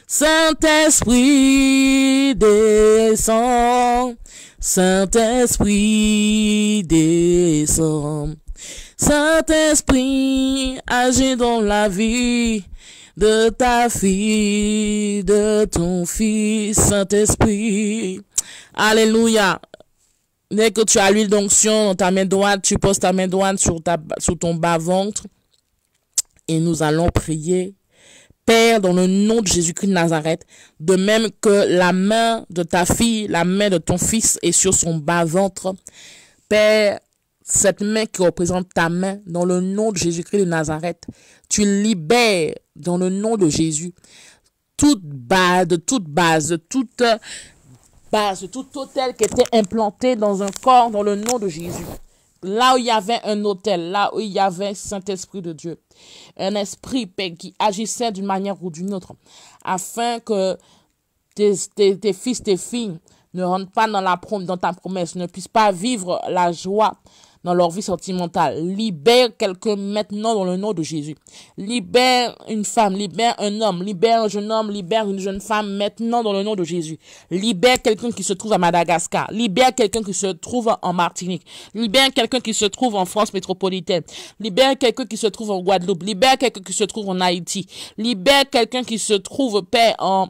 Saint-Esprit descend. Saint-Esprit descend. Saint-Esprit agit dans la vie de ta fille, de ton fils, Saint-Esprit. Alléluia. Dès que tu as l'huile d'onction dans ta main droite, tu poses ta main droite sur, ta, sur ton bas-ventre et nous allons prier Père, dans le nom de Jésus-Christ de Nazareth, de même que la main de ta fille, la main de ton fils est sur son bas-ventre. Père, cette main qui représente ta main, dans le nom de Jésus-Christ de Nazareth, tu libères, dans le nom de Jésus, toute base, toute base, toute base, tout hôtel qui était implanté dans un corps, dans le nom de Jésus. Là où il y avait un hôtel, là où il y avait Saint-Esprit de Dieu, un esprit qui agissait d'une manière ou d'une autre, afin que tes, fils, tes filles ne rentrent pas dans, la dans ta promesse, ne puissent pas vivre la joie dans leur vie sentimentale. Libère quelqu'un maintenant dans le nom de Jésus. Libère une femme, libère un homme, libère un jeune homme, libère une jeune femme maintenant dans le nom de Jésus. Libère quelqu'un qui se trouve à Madagascar. Libère quelqu'un qui se trouve en Martinique. Libère quelqu'un qui se trouve en France métropolitaine. Libère quelqu'un qui se trouve en Guadeloupe. Libère quelqu'un qui se trouve en Haïti. Libère quelqu'un qui se trouve, Père, en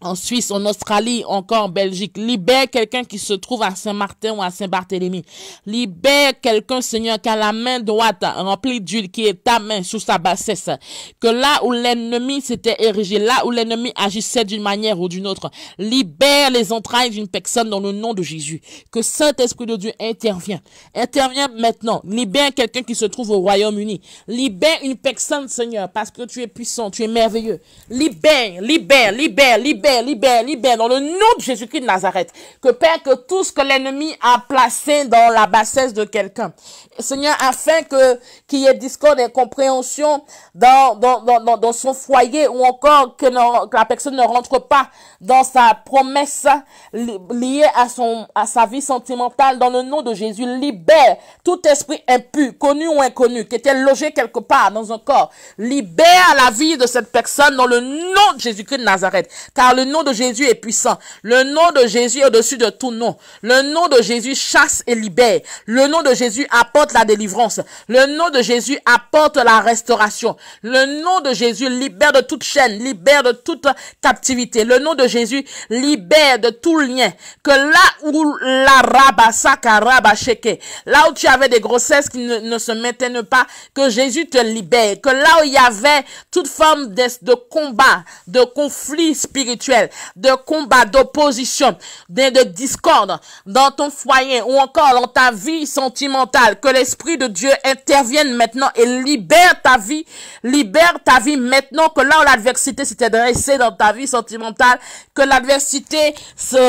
en Suisse, en Australie, encore en Belgique. Libère quelqu'un qui se trouve à Saint-Martin ou à Saint-Barthélemy. Libère quelqu'un, Seigneur, qui a la main droite remplie d'huile, qui est ta main sous sa bassesse. Que là où l'ennemi s'était érigé, là où l'ennemi agissait d'une manière ou d'une autre, libère les entrailles d'une personne dans le nom de Jésus. Que Saint-Esprit de Dieu intervient. Intervient maintenant. Libère quelqu'un qui se trouve au Royaume-Uni. Libère une personne, Seigneur, parce que tu es puissant, tu es merveilleux. Libère, libère, libère, libère libère, libère, dans le nom de Jésus-Christ de Nazareth. Que Père, que tout ce que l'ennemi a placé dans la bassesse de quelqu'un, Seigneur, afin que qu'il y ait discorde et compréhension dans, dans, dans, dans son foyer ou encore que, la personne ne rentre pas dans sa promesse liée à, son, à sa vie sentimentale, dans le nom de Jésus, libère tout esprit impu, connu ou inconnu, qui était logé quelque part dans un corps. Libère la vie de cette personne dans le nom de Jésus-Christ de Nazareth. Car le nom de Jésus est puissant. Le nom de Jésus est au-dessus de tout nom. Le nom de Jésus chasse et libère. Le nom de Jésus apporte la délivrance. Le nom de Jésus apporte la restauration. Le nom de Jésus libère de toute chaîne, libère de toute captivité. Le nom de Jésus libère de tout lien. Que là où la chéquer, là où tu avais des grossesses qui ne, se maintiennent pas, que Jésus te libère. Que là où il y avait toute forme de combat, de conflit spirituel, de combat, d'opposition, de, de discorde dans ton foyer ou encore dans ta vie sentimentale. Que l'Esprit de Dieu intervienne maintenant et libère ta vie, libère ta vie maintenant que là où l'adversité s'était dressée dans ta vie sentimentale, que l'adversité se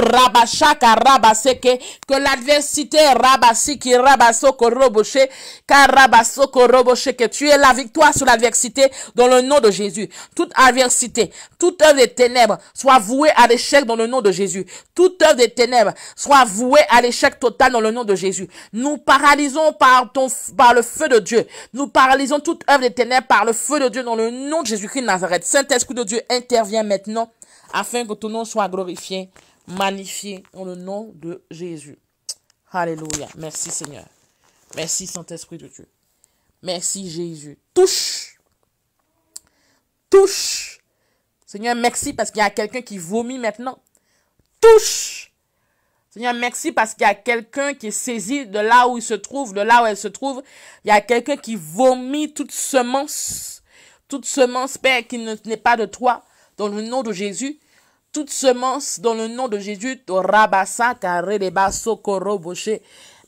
car que, que l'adversité rabassi, qui rabasso, koroboché, car que tu es la victoire sur l'adversité dans le nom de Jésus. Toute adversité, toute œuvre des ténèbres, soit soit voué à l'échec dans le nom de Jésus. Toute œuvre des ténèbres soit vouée à l'échec total dans le nom de Jésus. Nous paralysons par, par le feu de Dieu. Nous paralysons toute œuvre des ténèbres par le feu de Dieu dans le nom de Jésus-Christ de Nazareth. Saint-Esprit de Dieu intervient maintenant afin que ton nom soit glorifié, magnifié dans le nom de Jésus. Alléluia. Merci Seigneur. Merci Saint-Esprit de Dieu. Merci Jésus. Touche. Touche Seigneur, merci parce qu'il y a quelqu'un qui vomit maintenant. Touche. Seigneur, merci parce qu'il y a quelqu'un qui est saisi de là où il se trouve, de là où elle se trouve. Il y a quelqu'un qui vomit toute semence, toute semence, Père, qui n'est pas de toi, dans le nom de Jésus. Toute semence, dans le nom de Jésus, rabassa,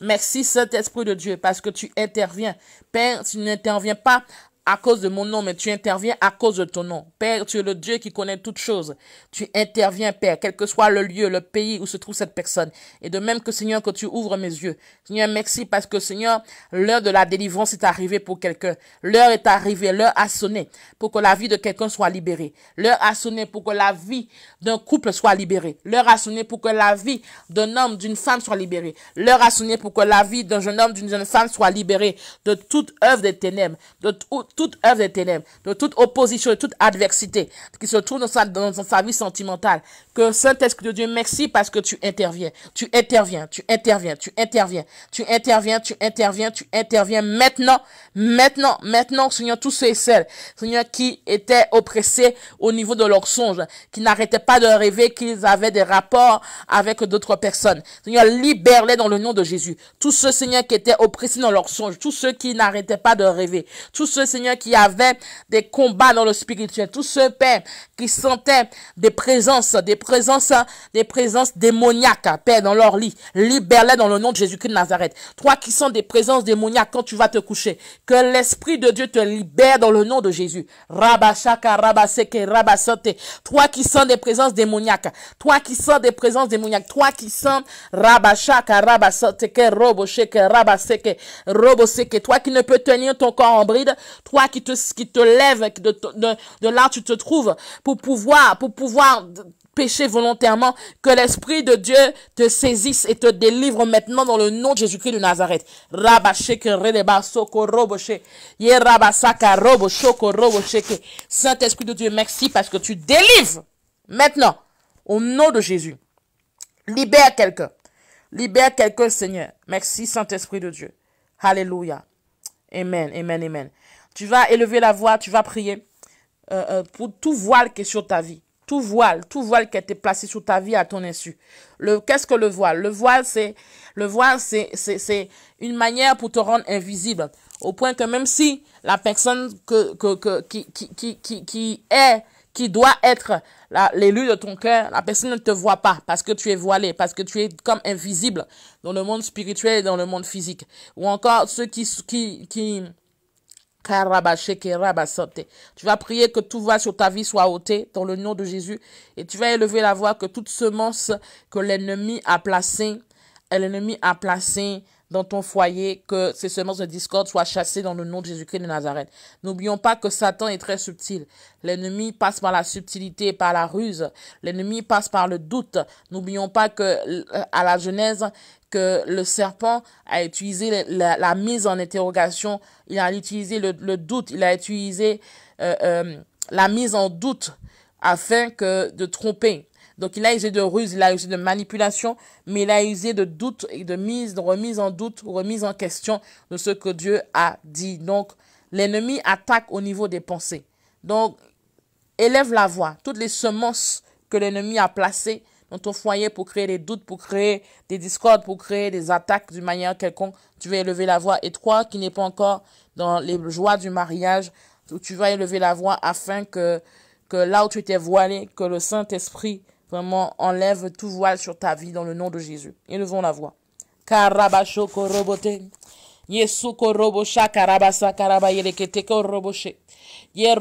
Merci, Saint-Esprit de Dieu, parce que tu interviens. Père, tu n'interviens pas à cause de mon nom, mais tu interviens à cause de ton nom. Père, tu es le Dieu qui connaît toutes choses. Tu interviens, Père, quel que soit le lieu, le pays où se trouve cette personne. Et de même que, Seigneur, que tu ouvres mes yeux. Seigneur, merci parce que, Seigneur, l'heure de la délivrance est arrivée pour quelqu'un. L'heure est arrivée, l'heure a sonné pour que la vie de quelqu'un soit libérée. L'heure a sonné pour que la vie d'un couple soit libérée. L'heure a sonné pour que la vie d'un homme, d'une femme soit libérée. L'heure a sonné pour que la vie d'un jeune homme, d'une jeune femme soit libérée de toute œuvre des ténèbres, de toute toute œuvre des ténèbres, de toute opposition, de toute adversité qui se trouve dans dans sa vie sentimentale, que Saint-Esprit de Dieu, merci parce que tu interviens, tu interviens, tu interviens, tu interviens, tu interviens, tu interviens, tu interviens maintenant, maintenant, maintenant, Seigneur, tous ceux et celles, Seigneur, qui étaient oppressés au niveau de leurs songes, qui n'arrêtaient pas de rêver qu'ils avaient des rapports avec d'autres personnes. Seigneur, libère-les dans le nom de Jésus. Tous ceux, Seigneur, qui étaient oppressés dans leurs songes, tous ceux qui n'arrêtaient pas de rêver, tous ceux, Seigneur, qui avaient des combats dans le spirituel, tous ceux, Père, qui sentaient des présences, des présence hein, des présences démoniaques, hein, Père, dans leur lit. Libère-les dans le nom de Jésus-Christ de Nazareth. Toi qui sens des présences démoniaques quand tu vas te coucher, que l'Esprit de Dieu te libère dans le nom de Jésus. Rabashaka, rabaseke, rabasote. Toi qui sens des présences démoniaques, toi qui sens des présences démoniaques, toi qui sens rabashaka, Toi qui ne peux tenir ton corps en bride, toi qui te, qui te lèves de, de, là où tu te trouves pour pouvoir, pour pouvoir péché volontairement, que l'Esprit de Dieu te saisisse et te délivre maintenant dans le nom de Jésus-Christ de Nazareth. Saint-Esprit de Dieu, merci parce que tu délivres maintenant au nom de Jésus. Libère quelqu'un. Libère quelqu'un, Seigneur. Merci, Saint-Esprit de Dieu. Alléluia. Amen, amen, amen. Tu vas élever la voix, tu vas prier euh, euh, pour tout voile qui est sur ta vie. Tout voile, tout voile qui a été placé sous ta vie à ton insu. Qu'est-ce que le voile Le voile, c'est le voile, c'est une manière pour te rendre invisible. Au point que même si la personne que, que, que qui, qui, qui, qui, est, qui doit être l'élu de ton cœur, la personne ne te voit pas parce que tu es voilé, parce que tu es comme invisible dans le monde spirituel et dans le monde physique. Ou encore ceux qui, qui, qui tu vas prier que tout va sur ta vie soit ôté dans le nom de Jésus. Et tu vas élever la voix que toute semence que l'ennemi a placée, l'ennemi a placée dans ton foyer, que ces semences de discorde soient chassées dans le nom de Jésus-Christ de Nazareth. N'oublions pas que Satan est très subtil. L'ennemi passe par la subtilité, et par la ruse. L'ennemi passe par le doute. N'oublions pas que, euh, à la Genèse, que le serpent a utilisé la, mise en interrogation, il a utilisé le, doute, il a utilisé euh, euh, la mise en doute afin que de tromper. Donc il a usé de ruse, il a usé de manipulation, mais il a usé de doute et de mise, de remise en doute, remise en question de ce que Dieu a dit. Donc l'ennemi attaque au niveau des pensées. Donc élève la voix. Toutes les semences que l'ennemi a placées dans ton foyer pour créer des doutes, pour créer des discordes, pour créer des attaques d'une manière quelconque. Tu vas élever la voix. Et toi qui n'es pas encore dans les joies du mariage, tu vas élever la voix afin que, que là où tu t'es voilé, que le Saint-Esprit vraiment enlève tout voile sur ta vie dans le nom de Jésus. Élevons la voix. Seigneur,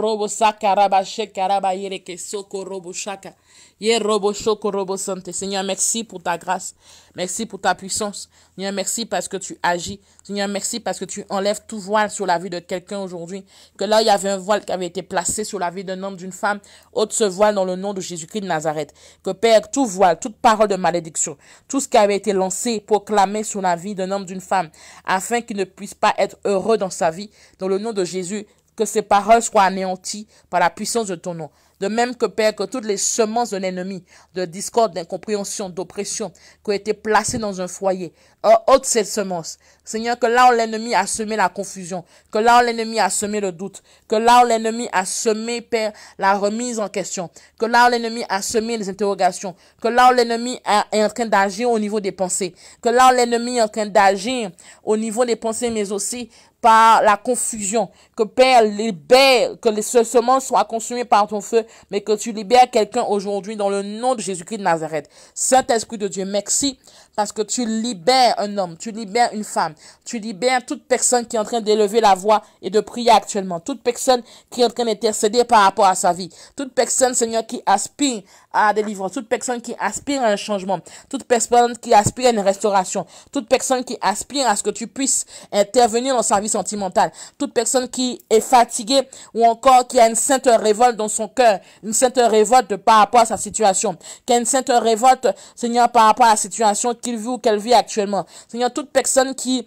merci pour ta grâce. Merci pour ta puissance. Seigneur, merci parce que tu agis. Seigneur, merci parce que tu enlèves tout voile sur la vie de quelqu'un aujourd'hui. Que là, il y avait un voile qui avait été placé sur la vie d'un homme, d'une femme. Ôte ce voile dans le nom de Jésus-Christ de Nazareth. Que Père, tout voile, toute parole de malédiction, tout ce qui avait été lancé, proclamé sur la vie d'un homme, d'une femme, afin qu'il ne puisse pas être heureux dans sa vie, dans le nom de Jésus, que ces paroles soient anéanties par la puissance de ton nom. De même que, Père, que toutes les semences de l'ennemi, de discorde, d'incompréhension, d'oppression, qui ont été placées dans un foyer, euh, ôte cette semence. Seigneur, que là où l'ennemi a semé la confusion, que là où l'ennemi a semé le doute, que là où l'ennemi a semé, Père, la remise en question, que là où l'ennemi a semé les interrogations, que là où l'ennemi est en train d'agir au niveau des pensées, que là où l'ennemi est en train d'agir au niveau des pensées, mais aussi par la confusion. Que Père libère, que les semences soient consumées par ton feu, mais que tu libères quelqu'un aujourd'hui dans le nom de Jésus-Christ de Nazareth. Saint-Esprit de Dieu, merci parce que tu libères un homme, tu libères une femme, tu libères toute personne qui est en train d'élever la voix et de prier actuellement, toute personne qui est en train d'intercéder par rapport à sa vie, toute personne, Seigneur, qui aspire à délivrance, toute personne qui aspire à un changement, toute personne qui aspire à une restauration, toute personne qui aspire à ce que tu puisses intervenir dans sa vie sentimentale, toute personne qui est fatiguée ou encore qui a une sainte révolte dans son cœur, une sainte révolte par rapport à sa situation, qui a une sainte révolte, Seigneur, par rapport à la situation qu'il vit ou qu'elle vit actuellement. Seigneur, toute personne qui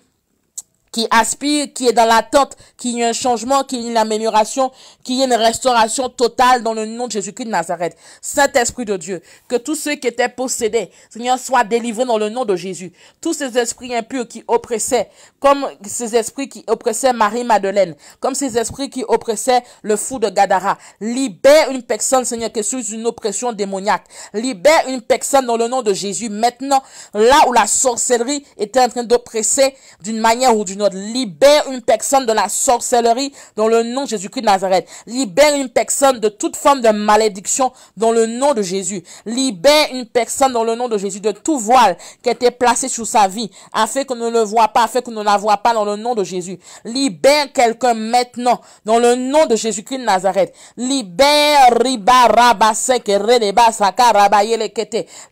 qui aspire, qui est dans l'attente, qu'il y ait un changement, qu'il y ait une amélioration, qu'il y ait une restauration totale dans le nom de Jésus-Christ de Nazareth. Saint-Esprit de Dieu, que tous ceux qui étaient possédés, Seigneur, soient délivrés dans le nom de Jésus. Tous ces esprits impurs qui oppressaient, comme ces esprits qui oppressaient Marie-Madeleine, comme ces esprits qui oppressaient le fou de Gadara, libère une personne, Seigneur, qui est sous une oppression démoniaque. Libère une personne dans le nom de Jésus. Maintenant, là où la sorcellerie était en train d'oppresser d'une manière ou d'une autre, libère une personne de la sorcellerie dans le nom de Jésus-Christ de Nazareth. Libère une personne de toute forme de malédiction dans le nom de Jésus. Libère une personne dans le nom de Jésus de tout voile qui était placé sur sa vie afin qu'on ne le voit pas, afin qu'on ne la voit pas dans le nom de Jésus. Libère quelqu'un maintenant dans le nom de Jésus-Christ de Nazareth. Libère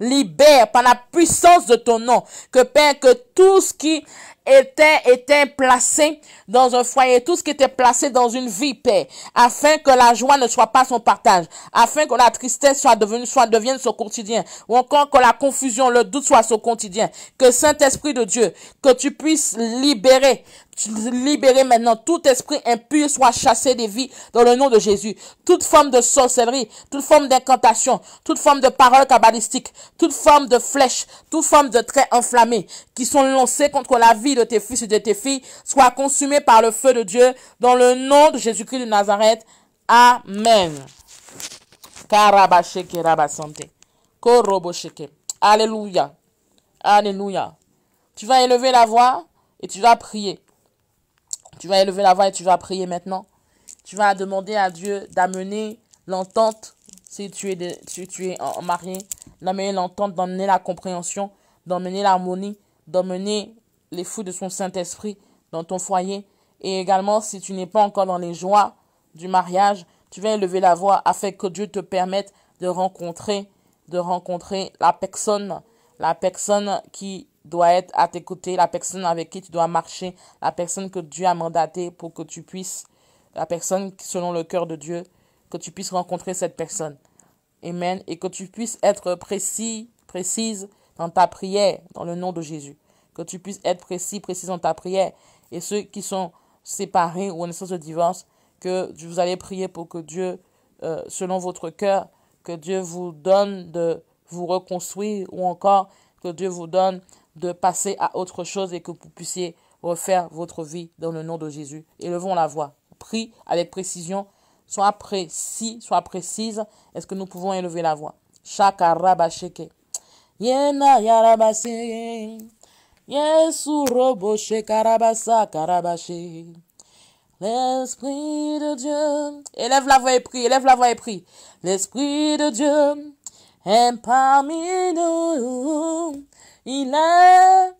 Libère par la puissance de ton nom que Père que tout ce qui était, placé dans un foyer, tout ce qui était placé dans une vie paix, afin que la joie ne soit pas son partage, afin que la tristesse soit devenue, soit devienne son quotidien, ou encore que la confusion, le doute soit son quotidien. Que Saint-Esprit de Dieu, que tu puisses libérer, libérez maintenant. Tout esprit impur soit chassé des vies dans le nom de Jésus. Toute forme de sorcellerie, toute forme d'incantation, toute forme de parole cabalistique, toute forme de flèche, toute forme de traits enflammés qui sont lancés contre la vie de tes fils et de tes filles soit consumé par le feu de Dieu dans le nom de Jésus-Christ de Nazareth. Amen. Alléluia. Alléluia. Tu vas élever la voix et tu vas prier. Tu vas élever la voix et tu vas prier maintenant. Tu vas demander à Dieu d'amener l'entente, si tu es, en, marié, d'amener l'entente, d'amener la compréhension, d'amener l'harmonie, d'amener les fruits de son Saint-Esprit dans ton foyer. Et également, si tu n'es pas encore dans les joies du mariage, tu vas élever la voix afin que Dieu te permette de rencontrer, de rencontrer la personne, la personne qui doit être à tes côtés, la personne avec qui tu dois marcher, la personne que Dieu a mandatée pour que tu puisses, la personne selon le cœur de Dieu, que tu puisses rencontrer cette personne. Amen. Et que tu puisses être précis, précise dans ta prière, dans le nom de Jésus. Que tu puisses être précis, précise dans ta prière. Et ceux qui sont séparés ou en essence de divorce, que vous allez prier pour que Dieu, euh, selon votre cœur, que Dieu vous donne de vous reconstruire ou encore que Dieu vous donne de passer à autre chose et que vous puissiez refaire votre vie dans le nom de Jésus. Élevons la voix. Prie avec précision. Sois précis, sois précise. Est-ce que nous pouvons élever la voix? Chakarabacheke. Yena yarabase. L'Esprit de Dieu. Élève la voix et prie, élève la voix et prie. L'Esprit de Dieu est parmi nous. Il est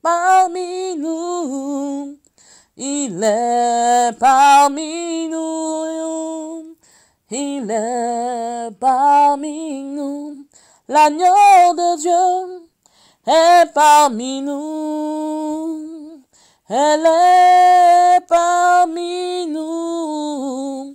parmi nous. Il est parmi nous. Il est parmi nous. L'agneau de Dieu est parmi nous. Elle est parmi nous.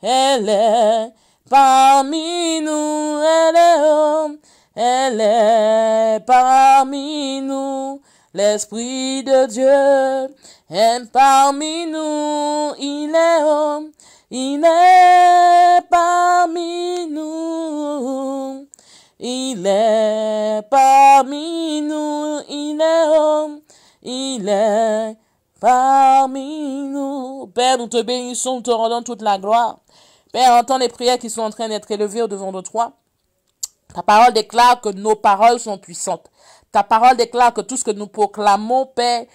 Elle est parmi nous. Elle est, elle est parmi nous, l'Esprit de Dieu est parmi nous, il est homme, il est parmi nous, il est parmi nous, il est homme, il est parmi nous. Père, nous te bénissons, nous te rendons toute la gloire. Père, entends les prières qui sont en train d'être élevées au devant de toi. Ta parole déclare que nos paroles sont puissantes. Ta parole déclare que tout ce que nous proclamons, Paix,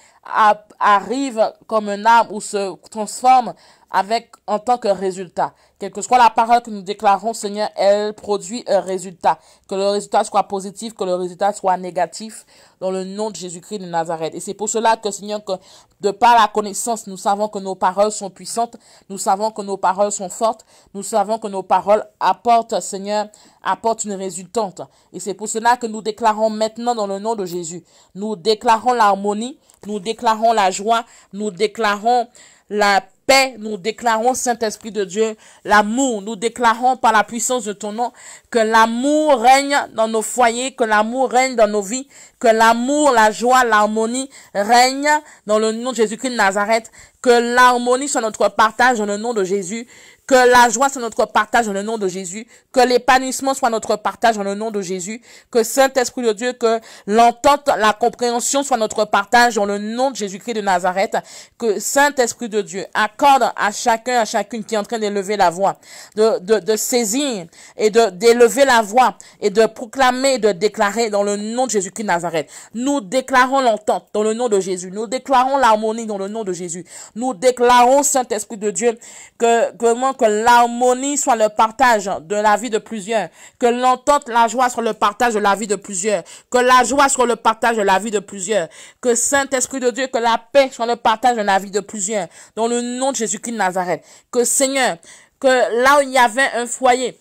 arrive comme un arbre ou se transforme avec en tant que résultat. Quelle que soit la parole que nous déclarons, Seigneur, elle produit un résultat. Que le résultat soit positif, que le résultat soit négatif, dans le nom de Jésus-Christ de Nazareth. Et c'est pour cela que, Seigneur, que de par la connaissance, nous savons que nos paroles sont puissantes, nous savons que nos paroles sont fortes, nous savons que nos paroles apportent, Seigneur, apportent une résultante. Et c'est pour cela que nous déclarons maintenant dans le nom de Jésus. Nous déclarons l'harmonie, nous déclarons la joie, nous déclarons la paix, nous déclarons, Saint-Esprit de Dieu, l'amour. Nous déclarons par la puissance de ton nom que l'amour règne dans nos foyers, que l'amour règne dans nos vies, que l'amour, la joie, l'harmonie règne dans le nom de Jésus-Christ de Nazareth, que l'harmonie soit notre partage dans le nom de Jésus, que la joie soit notre partage dans le nom de Jésus. Que l'épanouissement soit notre partage dans le nom de Jésus. Que Saint-Esprit de Dieu, que l'entente, la compréhension soit notre partage dans le nom de Jésus-Christ de Nazareth. Que Saint-Esprit de Dieu accorde à chacun, à chacune qui est en train d'élever la voix, de, de, de saisir et de d'élever la voix et de proclamer, de déclarer dans le nom de Jésus-Christ de Nazareth. Nous déclarons l'entente dans le nom de Jésus. Nous déclarons l'harmonie dans le nom de Jésus. Nous déclarons, Saint-Esprit de Dieu, que, que que l'harmonie soit le partage de la vie de plusieurs, que l'entente, la joie soit le partage de la vie de plusieurs, que la joie soit le partage de la vie de plusieurs, que Saint-Esprit de Dieu, que la paix soit le partage de la vie de plusieurs, dans le nom de Jésus-Christ de Nazareth. Que Seigneur, que là où il y avait un foyer,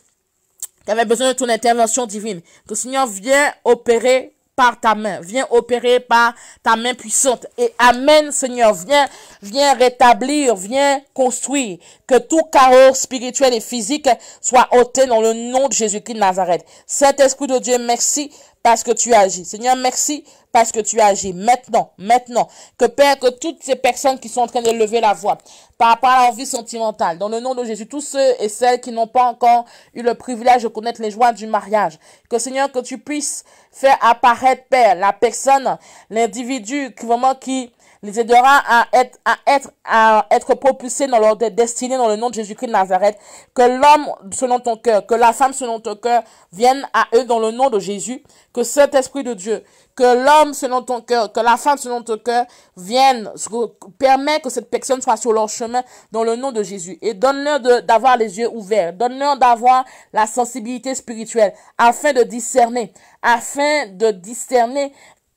qui avait besoin de ton intervention divine. Que Seigneur vienne opérer par ta main. Viens opérer par ta main puissante. Et Amen, Seigneur. Viens, viens rétablir, viens construire. Que tout chaos spirituel et physique soit ôté dans le nom de Jésus-Christ de Nazareth. saint esprit de Dieu, merci parce que tu agis. Seigneur, merci parce que tu agis. Maintenant, maintenant, que Père, que toutes ces personnes qui sont en train de lever la voix par rapport à leur vie sentimentale, dans le nom de Jésus, tous ceux et celles qui n'ont pas encore eu le privilège de connaître les joies du mariage, que Seigneur, que tu puisses faire apparaître, Père, la personne, l'individu qui vraiment qui les aidera à être, à être, à être propulsés dans leur destinée dans le nom de Jésus-Christ de Nazareth. Que l'homme selon ton cœur, que la femme selon ton cœur vienne à eux dans le nom de Jésus. Que cet esprit de Dieu, que l'homme selon ton cœur, que la femme selon ton cœur vienne, permet que cette personne soit sur leur chemin dans le nom de Jésus. Et donne-leur d'avoir les yeux ouverts, donne-leur d'avoir la sensibilité spirituelle afin de discerner, afin de discerner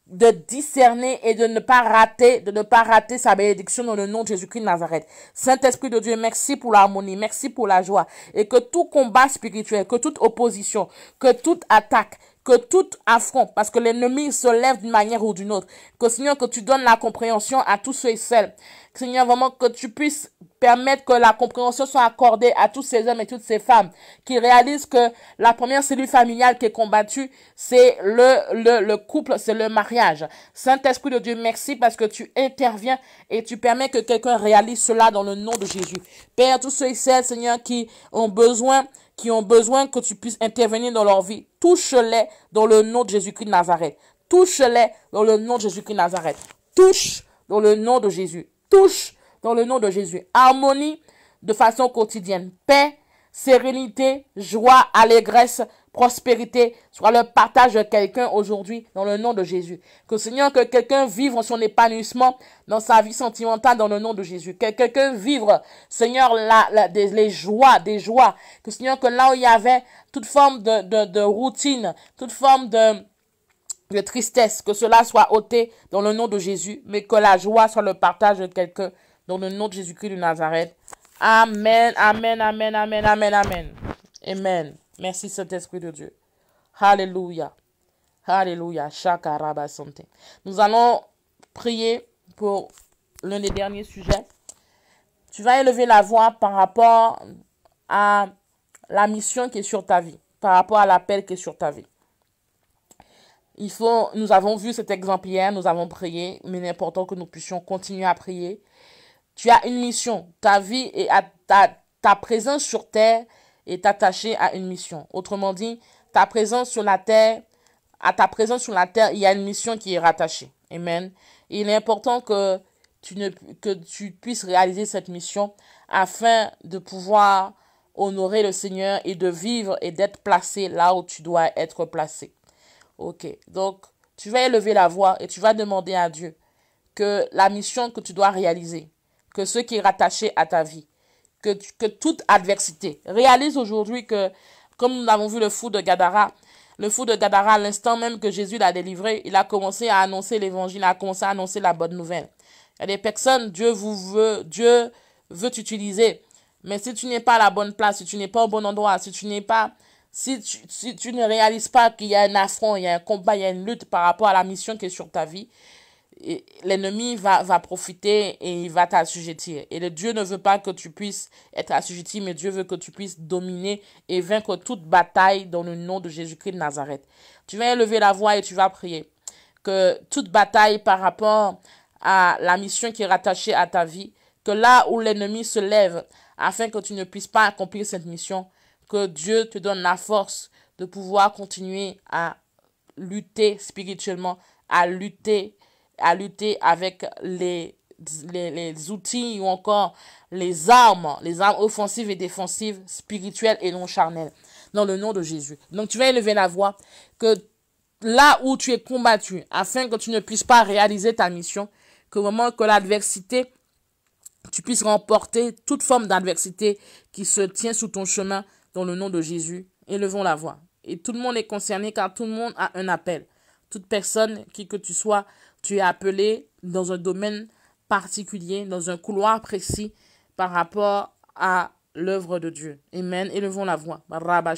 de discerner et de ne pas rater, de ne pas rater sa bénédiction dans le nom de Jésus-Christ de Nazareth. Saint-Esprit de Dieu, merci pour l'harmonie, merci pour la joie et que tout combat spirituel, que toute opposition, que toute attaque, que tout affront, parce que l'ennemi se lève d'une manière ou d'une autre, que Seigneur, que tu donnes la compréhension à tous ceux et celles. Seigneur, vraiment que tu puisses permettre que la compréhension soit accordée à tous ces hommes et toutes ces femmes qui réalisent que la première cellule familiale qui est combattue, c'est le, couple, c'est le mariage. Saint-Esprit de Dieu, merci parce que tu interviens et tu permets que quelqu'un réalise cela dans le nom de Jésus. Père, tous ceux et celles, Seigneur, qui ont besoin qui ont besoin que tu puisses intervenir dans leur vie. Touche-les dans le nom de Jésus-Christ de Nazareth. Touche-les dans le nom de Jésus-Christ de Nazareth. Touche dans le nom de Jésus. Touche dans le nom de Jésus. Harmonie de façon quotidienne. Paix, sérénité, joie, allégresse, prospérité soit le partage de quelqu'un aujourd'hui dans le nom de Jésus. Que Seigneur, que quelqu'un vive son épanouissement dans sa vie sentimentale dans le nom de Jésus. Que quelqu'un vive, Seigneur, la, les joies, des joies. Que Seigneur, que là où il y avait toute forme de, routine, toute forme de tristesse, que cela soit ôté dans le nom de Jésus, mais que la joie soit le partage de quelqu'un dans le nom de Jésus-Christ de Nazareth. Amen, amen, amen, amen, amen, amen. Amen. Merci Saint-Esprit de Dieu. Alléluia. Alléluia. à santé. Nous allons prier pour l'un des derniers sujets. Tu vas élever la voix par rapport à la mission qui est sur ta vie, par rapport à l'appel qui est sur ta vie. Il faut, nous avons vu cet exemplaire, nous avons prié, mais il est important que nous puissions continuer à prier tu as une mission. Ta vie et ta, ta présence sur terre est attachée à une mission. Autrement dit, ta présence sur la terre, à ta présence sur la terre, il y a une mission qui est rattachée. Amen. Il est important que tu, ne, que tu puisses réaliser cette mission afin de pouvoir honorer le Seigneur et de vivre et d'être placé là où tu dois être placé. Ok, donc tu vas élever la voix et tu vas demander à Dieu que la mission que tu dois réaliser, que ce qui est rattaché à ta vie, que, toute adversité. Réalise aujourd'hui que, comme nous avons vu le fou de Gadara, le fou de Gadara, à l'instant même que Jésus l'a délivré, il a commencé à annoncer l'évangile, a commencé à annoncer la bonne nouvelle. Il y a des personnes, Dieu vous veut, Dieu veut t'utiliser. Mais si tu n'es pas à la bonne place, si tu n'es pas au bon endroit, si tu n'es pas, si tu, si tu ne réalises pas qu'il y a un affront, il y a un combat, il y a une lutte par rapport à la mission qui est sur ta vie, l'ennemi va, va profiter et il va t'assujettir. Et le Dieu ne veut pas que tu puisses être assujetti, mais Dieu veut que tu puisses dominer et vaincre toute bataille dans le nom de Jésus-Christ de Nazareth. Tu vas élever la voix et tu vas prier que toute bataille par rapport à la mission qui est rattachée à ta vie, que là où l'ennemi se lève afin que tu ne puisses pas accomplir cette mission, que Dieu te donne la force de pouvoir continuer à lutter spirituellement, à lutter à lutter avec les, les, outils ou encore les armes, les armes offensives et défensives, spirituelles et non charnelles, dans le nom de Jésus. Donc tu vas élever la voix, que là où tu es combattu, afin que tu ne puisses pas réaliser ta mission, que au moment que l'adversité, tu puisses remporter toute forme d'adversité qui se tient sous ton chemin, dans le nom de Jésus, élevons la voix. Et tout le monde est concerné car tout le monde a un appel. Toute personne, qui que tu sois, tu es appelé dans un domaine particulier, dans un couloir précis par rapport à l'œuvre de Dieu. Amen. Élevons la voix. Père,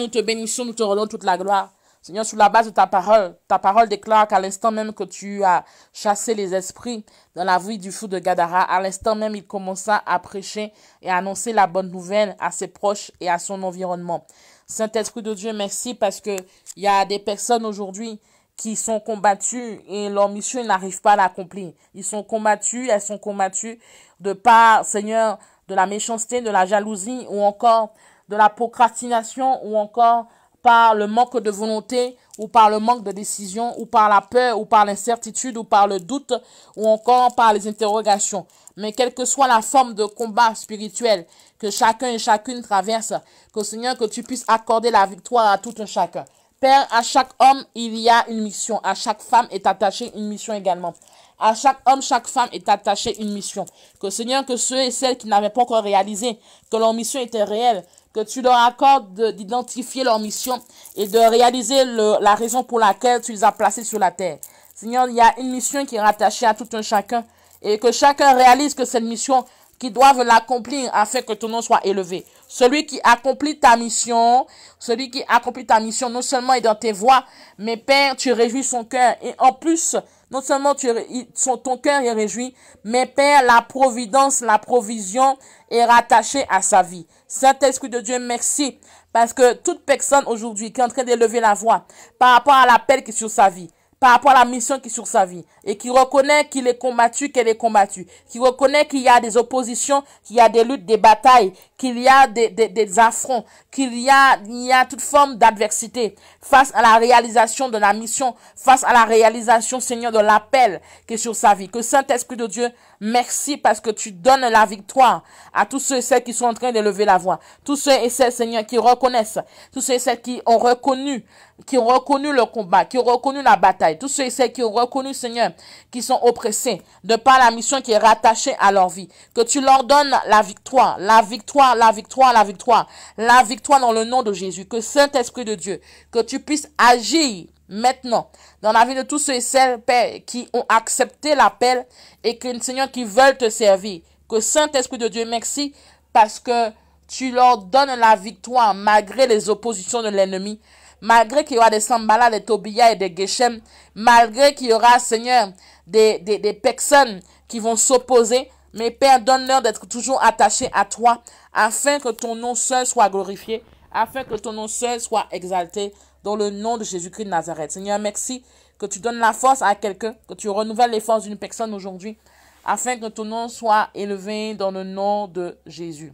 nous te bénissons, nous te rendons toute la gloire. Seigneur, sur la base de ta parole, ta parole déclare qu'à l'instant même que tu as chassé les esprits dans la vie du fou de Gadara, à l'instant même il commença à prêcher et à annoncer la bonne nouvelle à ses proches et à son environnement. Saint-Esprit de Dieu, merci parce qu'il y a des personnes aujourd'hui qui sont combattus et leur mission n'arrive pas à l'accomplir. Ils sont combattus, elles sont combattues de par, Seigneur, de la méchanceté, de la jalousie ou encore de la procrastination ou encore par le manque de volonté ou par le manque de décision ou par la peur ou par l'incertitude ou par le doute ou encore par les interrogations. Mais quelle que soit la forme de combat spirituel que chacun et chacune traverse, que Seigneur, que tu puisses accorder la victoire à tout un chacun. Père, à chaque homme, il y a une mission. À chaque femme est attachée une mission également. À chaque homme, chaque femme est attachée une mission. Que Seigneur, que ceux et celles qui n'avaient pas encore réalisé que leur mission était réelle, que tu leur accordes d'identifier leur mission et de réaliser la raison pour laquelle tu les as placés sur la terre. Seigneur, il y a une mission qui est rattachée à tout un chacun et que chacun réalise que cette mission qu'ils doivent l'accomplir afin que ton nom soit élevé. Celui qui accomplit ta mission, celui qui accomplit ta mission, non seulement est dans tes voies, mais Père, tu réjouis son cœur. Et en plus, non seulement ton cœur est réjoui, mais Père, la providence, la provision est rattachée à sa vie. Saint-Esprit de Dieu, merci. Parce que toute personne aujourd'hui qui est en train d'élever la voix par rapport à l'appel qui est sur sa vie, par rapport à la mission qui est sur sa vie et qui reconnaît qu'il est combattu, qu'elle est combattue, qui reconnaît qu'il y a des oppositions, qu'il y a des luttes, des batailles, qu'il y a des, des, affronts, qu'il y a, il y a toute forme d'adversité face à la réalisation de la mission, face à la réalisation, Seigneur, de l'appel qui est sur sa vie. Que Saint-Esprit de Dieu Merci parce que tu donnes la victoire à tous ceux et celles qui sont en train de lever la voix. Tous ceux et celles, Seigneur, qui reconnaissent. Tous ceux et celles qui ont reconnu, qui ont reconnu le combat, qui ont reconnu la bataille. Tous ceux et celles qui ont reconnu, Seigneur, qui sont oppressés de par la mission qui est rattachée à leur vie. Que tu leur donnes la victoire, la victoire, la victoire, la victoire, la victoire dans le nom de Jésus. Que Saint-Esprit de Dieu, que tu puisses agir maintenant dans la vie de tous ceux et celles, qui ont accepté l'appel et que, Seigneur, qui veulent te servir. Que Saint-Esprit de Dieu, merci, parce que tu leur donnes la victoire malgré les oppositions de l'ennemi, malgré qu'il y aura des Sambalas, des Tobia et des Geshem, malgré qu'il y aura, Seigneur, des, des personnes qui vont s'opposer. Mais Père, donne-leur d'être toujours attachés à toi, afin que ton nom seul soit glorifié, afin que ton nom seul soit exalté dans le nom de Jésus-Christ de Nazareth. Seigneur, merci que tu donnes la force à quelqu'un, que tu renouvelles les forces d'une personne aujourd'hui, afin que ton nom soit élevé dans le nom de Jésus.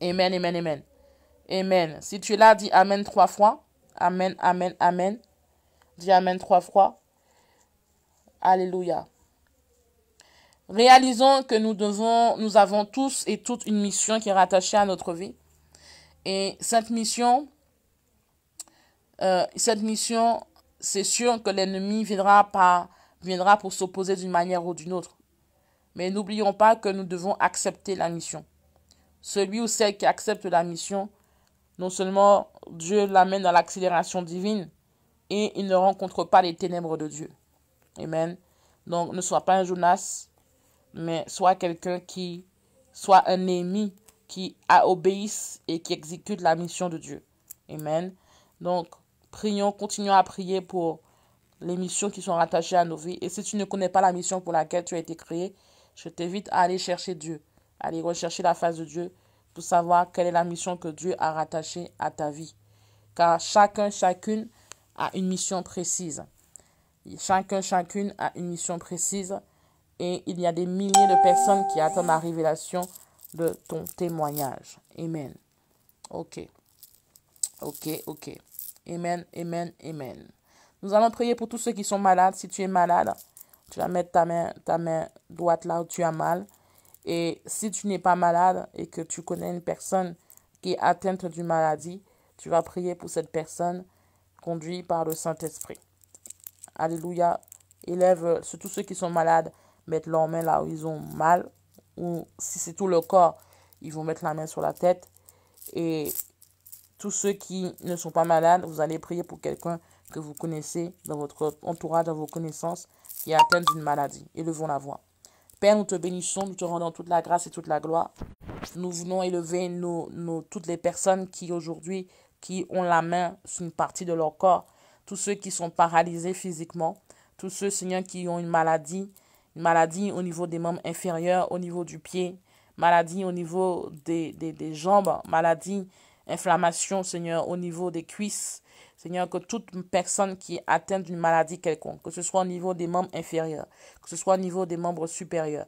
Amen, amen, amen. Amen. Si tu es là, dis Amen trois fois. Amen, amen, amen. Dis Amen trois fois. Alléluia. Réalisons que nous devons, nous avons tous et toutes une mission qui est rattachée à notre vie. Et cette mission, euh, cette mission, c'est sûr que l'ennemi viendra, viendra pour s'opposer d'une manière ou d'une autre. Mais n'oublions pas que nous devons accepter la mission. Celui ou celle qui accepte la mission, non seulement Dieu l'amène dans l'accélération divine, et il ne rencontre pas les ténèbres de Dieu. Amen. Donc ne sois pas un Jonas, mais sois quelqu'un qui soit un ennemi qui a obéisse et qui exécute la mission de Dieu. Amen. Donc, Prions, continuons à prier pour les missions qui sont rattachées à nos vies. Et si tu ne connais pas la mission pour laquelle tu as été créé, je t'invite à aller chercher Dieu, à aller rechercher la face de Dieu pour savoir quelle est la mission que Dieu a rattachée à ta vie. Car chacun, chacune a une mission précise. Chacun, chacune a une mission précise. Et il y a des milliers de personnes qui attendent la révélation de ton témoignage. Amen. Ok. Ok, ok. Amen, Amen, Amen. Nous allons prier pour tous ceux qui sont malades. Si tu es malade, tu vas mettre ta main, ta main droite là où tu as mal. Et si tu n'es pas malade et que tu connais une personne qui est atteinte d'une maladie, tu vas prier pour cette personne conduite par le Saint-Esprit. Alléluia. Élève, euh, tous ceux qui sont malades, mettent leur main là où ils ont mal. Ou si c'est tout le corps, ils vont mettre la main sur la tête. Et tous ceux qui ne sont pas malades, vous allez prier pour quelqu'un que vous connaissez dans votre entourage, dans vos connaissances, qui est atteint d'une maladie. Élevons la voix. Père, nous te bénissons, nous te rendons toute la grâce et toute la gloire. Nous venons élever toutes les personnes qui aujourd'hui qui ont la main sur une partie de leur corps, tous ceux qui sont paralysés physiquement, tous ceux, Seigneur, qui ont une maladie, une maladie au niveau des membres inférieurs, au niveau du pied, maladie au niveau des, des jambes, maladie inflammation, Seigneur, au niveau des cuisses. Seigneur, que toute personne qui atteint d'une maladie quelconque, que ce soit au niveau des membres inférieurs, que ce soit au niveau des membres supérieurs,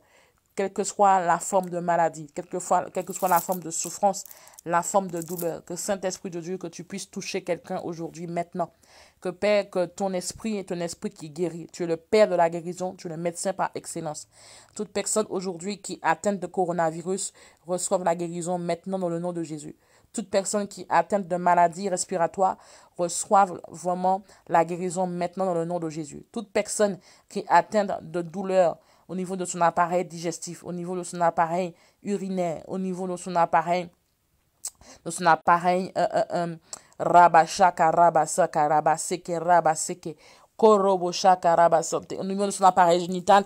quelle que soit la forme de maladie, quelle que, soit, quelle que soit la forme de souffrance, la forme de douleur, que Saint-Esprit de Dieu, que tu puisses toucher quelqu'un aujourd'hui, maintenant. Que Père, que ton esprit est un esprit qui guérit. Tu es le Père de la guérison, tu es le médecin par excellence. Toute personne aujourd'hui qui est atteinte de coronavirus reçoive la guérison maintenant dans le nom de Jésus toute personne qui atteint de maladies respiratoires reçoivent vraiment la guérison maintenant dans le nom de Jésus. Toute personne qui atteint de douleur au niveau de son appareil digestif, au niveau de son appareil urinaire, au niveau de son appareil, de son appareil euh, euh, euh, rabaseke, rabaseke, son appareil génital,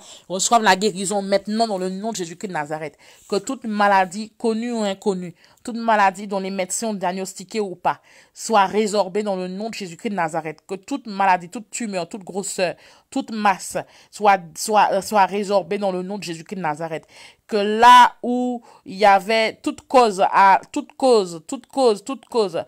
la guérison maintenant dans le nom de Jésus-Christ Nazareth. Que toute maladie, connue ou inconnue, toute maladie dont les médecins ont diagnostiqué ou pas, soit résorbée dans le nom de Jésus-Christ de Nazareth. Que toute maladie, toute tumeur, toute grosseur, toute masse soit, soit, euh, soit résorbée dans le nom de Jésus-Christ de Nazareth. Que là où il y avait toute cause, à, toute cause, toute cause, toute cause,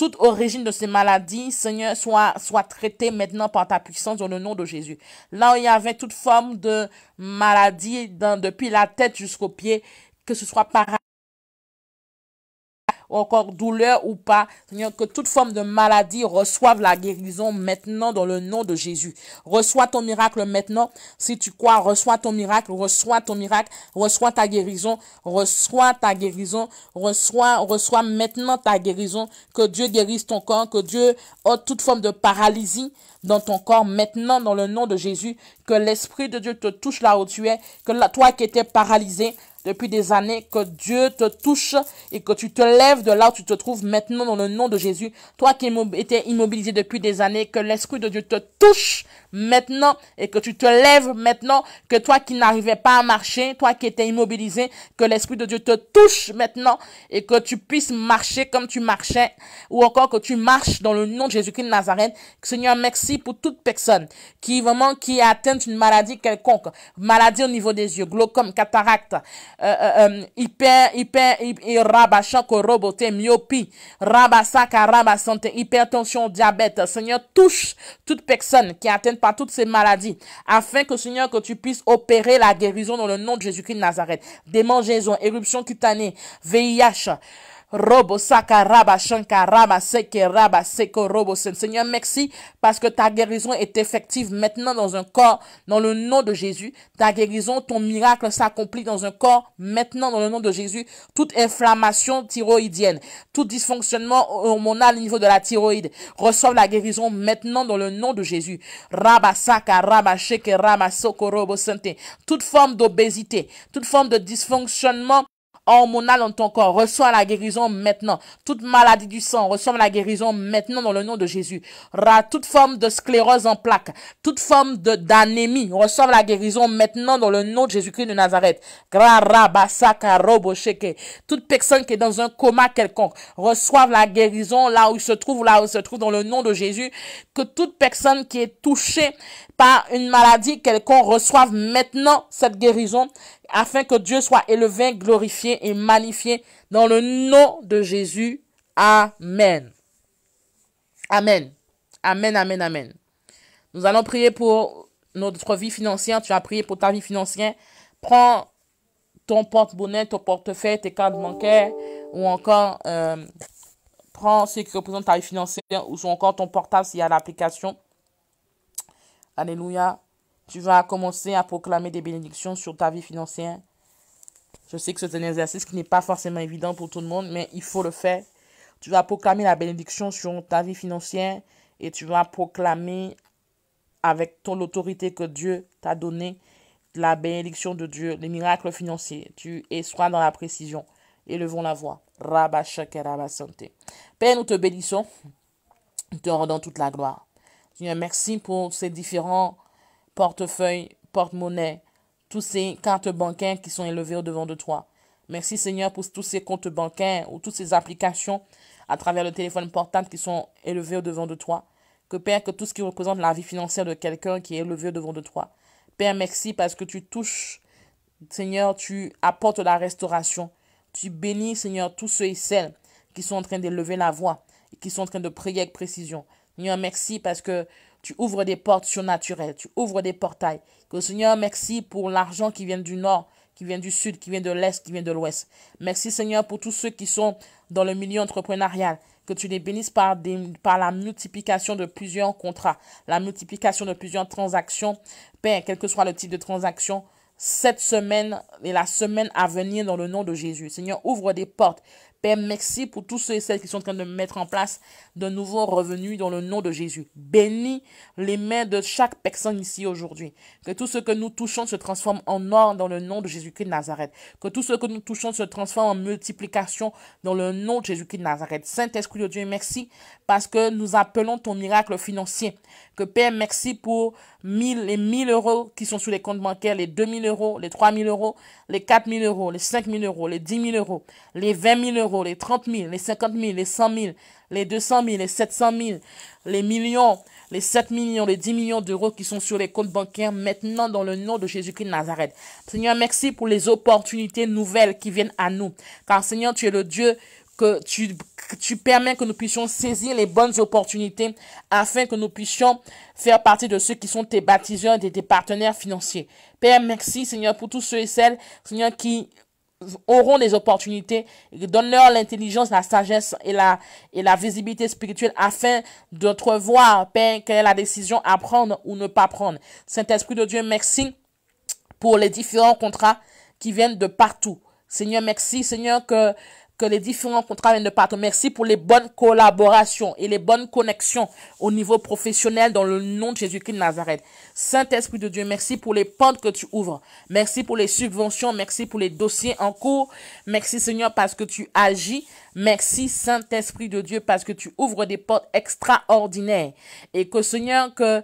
toute origine de ces maladies, Seigneur, soit, soit traitée maintenant par ta puissance dans le nom de Jésus. Là où il y avait toute forme de maladie depuis la tête jusqu'aux pieds, que ce soit par encore douleur ou pas, que toute forme de maladie reçoive la guérison maintenant dans le nom de Jésus. Reçois ton miracle maintenant. Si tu crois, reçois ton miracle, reçois ton miracle, reçois ta guérison, reçois ta guérison, reçois, reçois maintenant ta guérison. Que Dieu guérisse ton corps, que Dieu ôte toute forme de paralysie dans ton corps maintenant dans le nom de Jésus. Que l'Esprit de Dieu te touche là où tu es, que toi qui étais paralysé, depuis des années, que Dieu te touche et que tu te lèves de là où tu te trouves maintenant dans le nom de Jésus. Toi qui étais immobilisé depuis des années, que l'Esprit de Dieu te touche maintenant et que tu te lèves maintenant, que toi qui n'arrivais pas à marcher, toi qui étais immobilisé, que l'Esprit de Dieu te touche maintenant et que tu puisses marcher comme tu marchais ou encore que tu marches dans le nom de Jésus-Christ de Nazareth. Seigneur, merci pour toute personne qui vraiment qui atteint une maladie quelconque, maladie au niveau des yeux, glaucome, cataracte, hyper, hyper, hyper, rabachako roboté, myopie, rabasaka, hypertension, diabète. Seigneur, touche toute personne qui atteint pas par toutes ces maladies, afin que, Seigneur, que tu puisses opérer la guérison dans le nom de Jésus-Christ de Nazareth. Démangeaison, éruption cutanée, VIH, Robo raba Seko Robo Seigneur, merci parce que ta guérison est effective maintenant dans un corps, dans le nom de Jésus. Ta guérison, ton miracle s'accomplit dans un corps maintenant dans le nom de Jésus. Toute inflammation thyroïdienne, tout dysfonctionnement hormonal au niveau de la thyroïde, reçoivent la guérison maintenant dans le nom de Jésus. Raba Toute forme d'obésité, toute forme de dysfonctionnement Hormonal dans ton corps reçois la guérison maintenant. Toute maladie du sang reçois la guérison maintenant dans le nom de Jésus. Ra, toute forme de sclérose en plaques, toute forme de d'anémie reçois la guérison maintenant dans le nom de Jésus-Christ de Nazareth. Toute personne qui est dans un coma quelconque reçoive la guérison là où il se trouve, là où il se trouve dans le nom de Jésus. Que toute personne qui est touchée par une maladie quelconque reçoive maintenant cette guérison afin que Dieu soit élevé, glorifié et magnifié dans le nom de Jésus. Amen. Amen. Amen, amen, amen. Nous allons prier pour notre vie financière. Tu as prié pour ta vie financière. Prends ton porte-bonnet, ton portefeuille, tes cartes bancaires ou encore euh, prends ce qui représente ta vie financière ou encore ton portable s'il y a l'application. Alléluia. Tu vas commencer à proclamer des bénédictions sur ta vie financière. Je sais que c'est un exercice qui n'est pas forcément évident pour tout le monde, mais il faut le faire. Tu vas proclamer la bénédiction sur ta vie financière et tu vas proclamer avec ton l'autorité que Dieu t'a donnée la bénédiction de Dieu, les miracles financiers. Tu es soin dans la précision. Élevons la voix. Rabba santé. Père, nous te bénissons. Nous te rendons toute la gloire. merci pour ces différents portefeuille, porte-monnaie, tous ces cartes bancaires qui sont élevées au-devant de toi. Merci Seigneur pour tous ces comptes bancaires ou toutes ces applications à travers le téléphone portable qui sont élevées au-devant de toi. Que Père, que tout ce qui représente la vie financière de quelqu'un qui est élevé au-devant de toi. Père, merci parce que tu touches, Seigneur, tu apportes la restauration. Tu bénis, Seigneur, tous ceux et celles qui sont en train d'élever la voix, et qui sont en train de prier avec précision. Seigneur, merci parce que tu ouvres des portes surnaturelles, tu ouvres des portails. Que Seigneur, merci pour l'argent qui vient du nord, qui vient du sud, qui vient de l'est, qui vient de l'ouest. Merci Seigneur pour tous ceux qui sont dans le milieu entrepreneurial. Que tu les bénisses par, la multiplication de plusieurs contrats, la multiplication de plusieurs transactions. Père, quel que soit le type de transaction, cette semaine et la semaine à venir dans le nom de Jésus. Seigneur, ouvre des portes. Père, merci pour tous ceux et celles qui sont en train de mettre en place de nouveaux revenus dans le nom de Jésus. Bénis les mains de chaque personne ici aujourd'hui. Que tout ce que nous touchons se transforme en or dans le nom de Jésus-Christ de Nazareth. Que tout ce que nous touchons se transforme en multiplication dans le nom de Jésus-Christ de Nazareth. Saint-Esprit de Dieu, merci parce que nous appelons ton miracle financier. Que Père, merci pour 1000, les 1000 euros qui sont sur les comptes bancaires, les 2000 euros, les 3000 euros, les 4000 euros, les 5000 euros, les 10 000 euros, les 20 000 euros, les 30 000, les 50 000, les 100 000, les 200 000, les 700 000, les millions, les 7 millions, les 10 millions d'euros qui sont sur les comptes bancaires maintenant dans le nom de Jésus-Christ de Nazareth. Seigneur, merci pour les opportunités nouvelles qui viennent à nous. Car Seigneur, tu es le Dieu que tu, tu permets que nous puissions saisir les bonnes opportunités afin que nous puissions faire partie de ceux qui sont tes baptiseurs et tes partenaires financiers. Père, merci Seigneur pour tous ceux et celles, Seigneur, qui auront des opportunités, donne-leur l'intelligence, la sagesse et la, et la visibilité spirituelle afin d'entrevoir, Père, quelle est la décision à prendre ou ne pas prendre. Saint-Esprit de Dieu, merci pour les différents contrats qui viennent de partout. Seigneur, merci, Seigneur, que que les différents contrats viennent de partout. Merci pour les bonnes collaborations et les bonnes connexions au niveau professionnel dans le nom de Jésus-Christ de Nazareth. Saint-Esprit de Dieu, merci pour les portes que tu ouvres. Merci pour les subventions. Merci pour les dossiers en cours. Merci Seigneur parce que tu agis. Merci Saint-Esprit de Dieu parce que tu ouvres des portes extraordinaires. Et que Seigneur, que,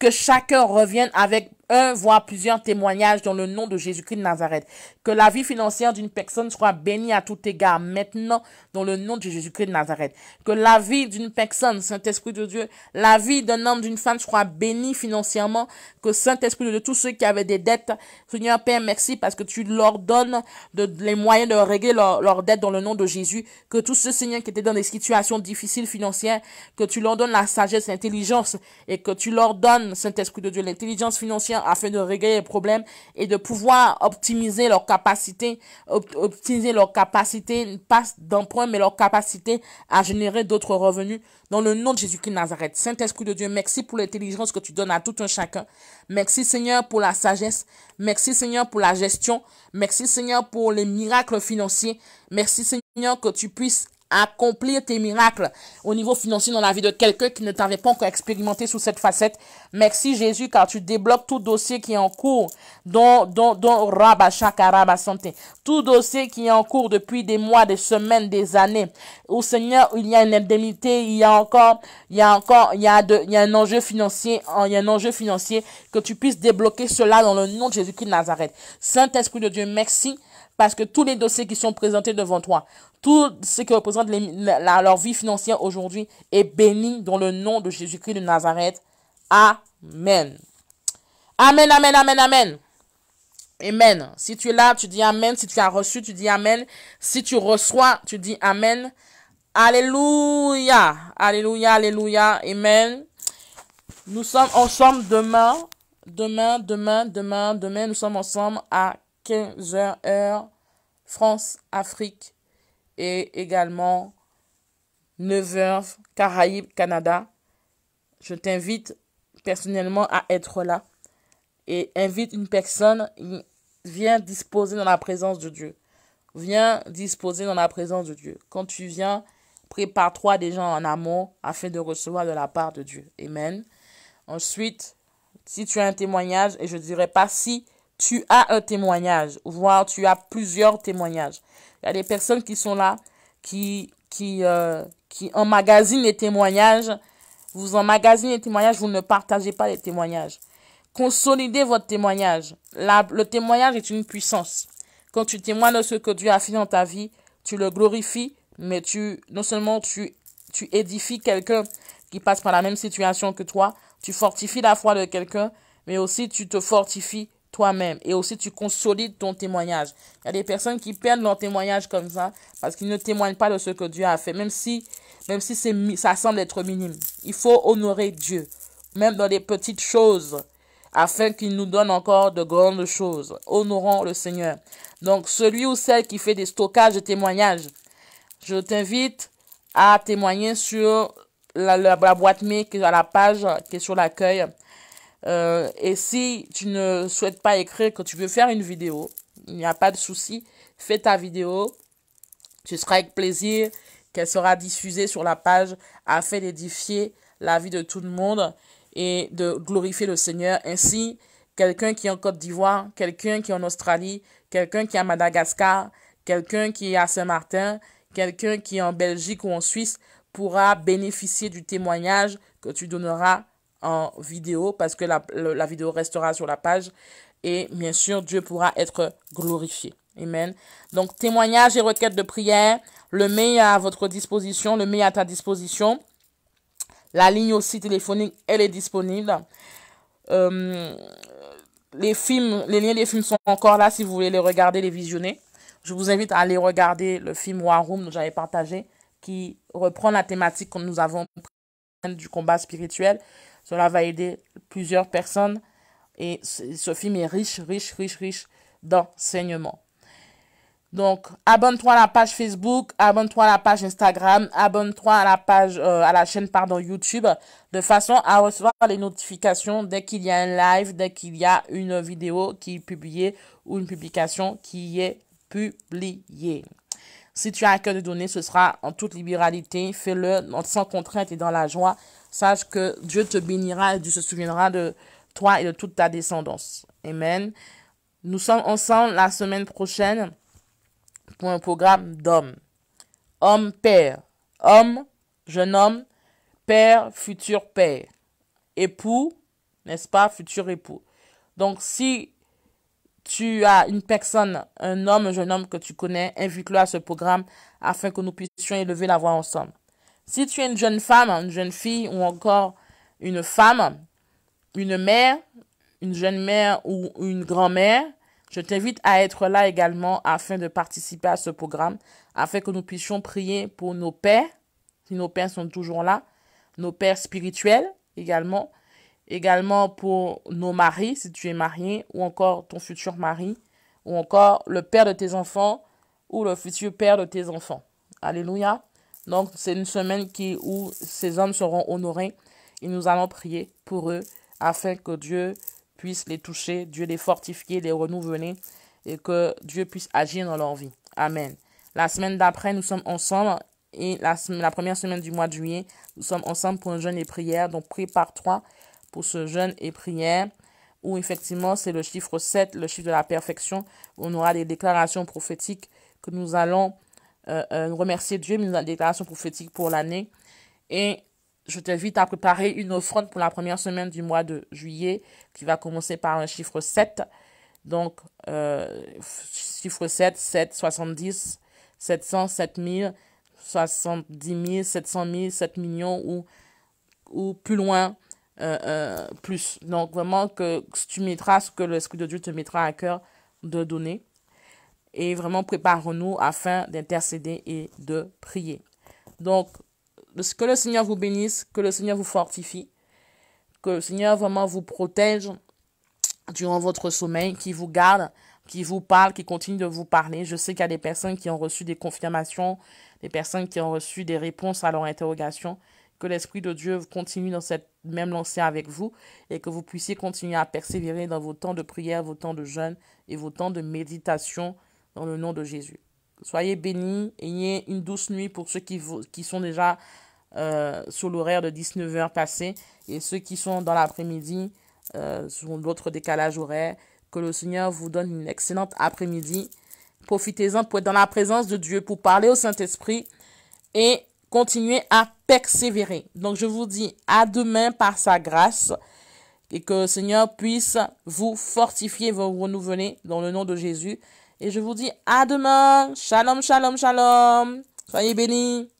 que chacun revienne avec un, voire plusieurs témoignages dans le nom de Jésus-Christ de Nazareth. Que la vie financière d'une personne soit bénie à tout égard maintenant dans le nom de Jésus-Christ de Nazareth. Que la vie d'une personne, Saint-Esprit de Dieu, la vie d'un homme, d'une femme soit bénie financièrement. Que Saint-Esprit de Dieu, tous ceux qui avaient des dettes, Seigneur Père, merci parce que tu leur donnes de, les moyens de régler leurs dettes dans le nom de Jésus. Que tous ceux, Seigneur, qui étaient dans des situations difficiles financières, que tu leur donnes la sagesse, l'intelligence et que tu leur donnes, Saint-Esprit de Dieu, l'intelligence financière afin de régler les problèmes et de pouvoir optimiser leur capacité, optimiser leur capacité, pas d'emprunt, mais leur capacité à générer d'autres revenus dans le nom de Jésus-Christ Nazareth. Saint-Esprit de Dieu, merci pour l'intelligence que tu donnes à tout un chacun. Merci Seigneur pour la sagesse. Merci Seigneur pour la gestion. Merci Seigneur pour les miracles financiers. Merci Seigneur que tu puisses accomplir tes miracles au niveau financier dans la vie de quelqu'un qui ne t'avait pas encore expérimenté sous cette facette. Merci Jésus car tu débloques tout dossier qui est en cours dont, dont, dont Rabba Santé. Tout dossier qui est en cours depuis des mois, des semaines, des années. Au Seigneur, il y a une indemnité, il y a encore, il y a encore, il y a, il y a un enjeu financier, il y a un enjeu financier que tu puisses débloquer cela dans le nom de Jésus-Christ de Nazareth. Saint-Esprit de Dieu, merci parce que tous les dossiers qui sont présentés devant toi, tout ce qui représente leur vie financière aujourd'hui est béni dans le nom de Jésus-Christ de Nazareth. Amen. Amen, amen, amen, amen. Amen. Si tu es là, tu dis Amen. Si tu as reçu, tu dis Amen. Si tu reçois, tu dis Amen. Alléluia. Alléluia, alléluia. Amen. Nous sommes ensemble demain. Demain, demain, demain, demain. Nous sommes ensemble à 15h France-Afrique et également 9h Caraïbes-Canada. Je t'invite personnellement à être là et invite une personne, viens disposer dans la présence de Dieu. Viens disposer dans la présence de Dieu. Quand tu viens, prépare-toi des gens en amont afin de recevoir de la part de Dieu. Amen. Ensuite, si tu as un témoignage, et je dirais pas si, tu as un témoignage, voire tu as plusieurs témoignages. Il y a des personnes qui sont là, qui, qui, euh, qui emmagasinent les témoignages. Vous emmagasinez les témoignages, vous ne partagez pas les témoignages. Consolidez votre témoignage. le témoignage est une puissance. Quand tu témoignes de ce que Dieu a fait dans ta vie, tu le glorifies, mais tu, non seulement tu, tu édifies quelqu'un qui passe par la même situation que toi, tu fortifies la foi de quelqu'un, mais aussi tu te fortifies toi-même. Et aussi, tu consolides ton témoignage. Il y a des personnes qui perdent leur témoignage comme ça parce qu'ils ne témoignent pas de ce que Dieu a fait, même si, même si ça semble être minime. Il faut honorer Dieu, même dans les petites choses, afin qu'il nous donne encore de grandes choses. Honorons le Seigneur. Donc, celui ou celle qui fait des stockages de témoignages, je t'invite à témoigner sur la, boîte mail qui est à la page qui est sur l'accueil euh, et si tu ne souhaites pas écrire, que tu veux faire une vidéo, il n'y a pas de souci. Fais ta vidéo. Ce sera avec plaisir qu'elle sera diffusée sur la page afin d'édifier la vie de tout le monde et de glorifier le Seigneur. Ainsi, quelqu'un qui est en Côte d'Ivoire, quelqu'un qui est en Australie, quelqu'un qui est à Madagascar, quelqu'un qui est à Saint-Martin, quelqu'un qui est en Belgique ou en Suisse pourra bénéficier du témoignage que tu donneras en vidéo parce que la, vidéo restera sur la page et bien sûr Dieu pourra être glorifié. Amen. Donc témoignages et requêtes de prière, le meilleur à votre disposition, le meilleur à ta disposition. La ligne aussi téléphonique, elle est disponible. Euh, les films, les liens des films sont encore là si vous voulez les regarder, les visionner. Je vous invite à aller regarder le film War Room j'avais partagé, qui reprend la thématique que nous avons du combat spirituel. Cela va aider plusieurs personnes et ce film est riche, riche, riche, riche d'enseignements. Donc, abonne-toi à la page Facebook, abonne-toi à la page Instagram, abonne-toi à la page, euh, à la chaîne, pardon, YouTube, de façon à recevoir les notifications dès qu'il y a un live, dès qu'il y a une vidéo qui est publiée ou une publication qui est publiée. Si tu as un cœur de donner, ce sera en toute libéralité, fais-le sans contrainte et dans la joie. Sache que Dieu te bénira et Dieu se souviendra de toi et de toute ta descendance. Amen. Nous sommes ensemble la semaine prochaine pour un programme d'hommes. Homme, père. Homme, jeune homme. Père, futur père. Époux, n'est-ce pas, futur époux. Donc, si tu as une personne, un homme, un jeune homme que tu connais, invite-le à ce programme afin que nous puissions élever la voix ensemble. Si tu es une jeune femme, une jeune fille ou encore une femme, une mère, une jeune mère ou une grand-mère, je t'invite à être là également afin de participer à ce programme, afin que nous puissions prier pour nos pères, si nos pères sont toujours là, nos pères spirituels également, également pour nos maris, si tu es marié, ou encore ton futur mari, ou encore le père de tes enfants, ou le futur père de tes enfants. Alléluia. Donc, c'est une semaine qui, où ces hommes seront honorés et nous allons prier pour eux afin que Dieu puisse les toucher, Dieu les fortifier, les renouveler et que Dieu puisse agir dans leur vie. Amen. La semaine d'après, nous sommes ensemble et la, première semaine du mois de juillet, nous sommes ensemble pour un jeûne et prière. Donc, par trois pour ce jeûne et prière où effectivement, c'est le chiffre 7, le chiffre de la perfection. On aura des déclarations prophétiques que nous allons euh, euh, remercier Dieu, mais dans la déclaration prophétique pour l'année. Et je t'invite à préparer une offrande pour la première semaine du mois de juillet, qui va commencer par un chiffre 7. Donc, euh, chiffre 7, 7, 70, 700, 7000, 70 000, 700 000, 7 millions ou, ou plus loin, plus. Donc, vraiment, que, tu mettras ce que l'Esprit de Dieu te mettra à cœur de donner et vraiment préparons-nous afin d'intercéder et de prier. Donc, que le Seigneur vous bénisse, que le Seigneur vous fortifie, que le Seigneur vraiment vous protège durant votre sommeil, qui vous garde, qui vous parle, qui continue de vous parler. Je sais qu'il y a des personnes qui ont reçu des confirmations, des personnes qui ont reçu des réponses à leurs interrogations. Que l'Esprit de Dieu continue dans cette même lancée avec vous et que vous puissiez continuer à persévérer dans vos temps de prière, vos temps de jeûne et vos temps de méditation dans le nom de Jésus. Soyez bénis, ayez une douce nuit pour ceux qui, qui sont déjà euh, sur l'horaire de 19h passé et ceux qui sont dans l'après-midi euh, sur l'autre décalage horaire. Que le Seigneur vous donne une excellente après-midi. Profitez-en pour être dans la présence de Dieu, pour parler au Saint-Esprit et continuer à persévérer. Donc je vous dis à demain par sa grâce et que le Seigneur puisse vous fortifier, vous renouveler dans le nom de Jésus. Et je vous dis à demain. Shalom, shalom, shalom. Soyez bénis.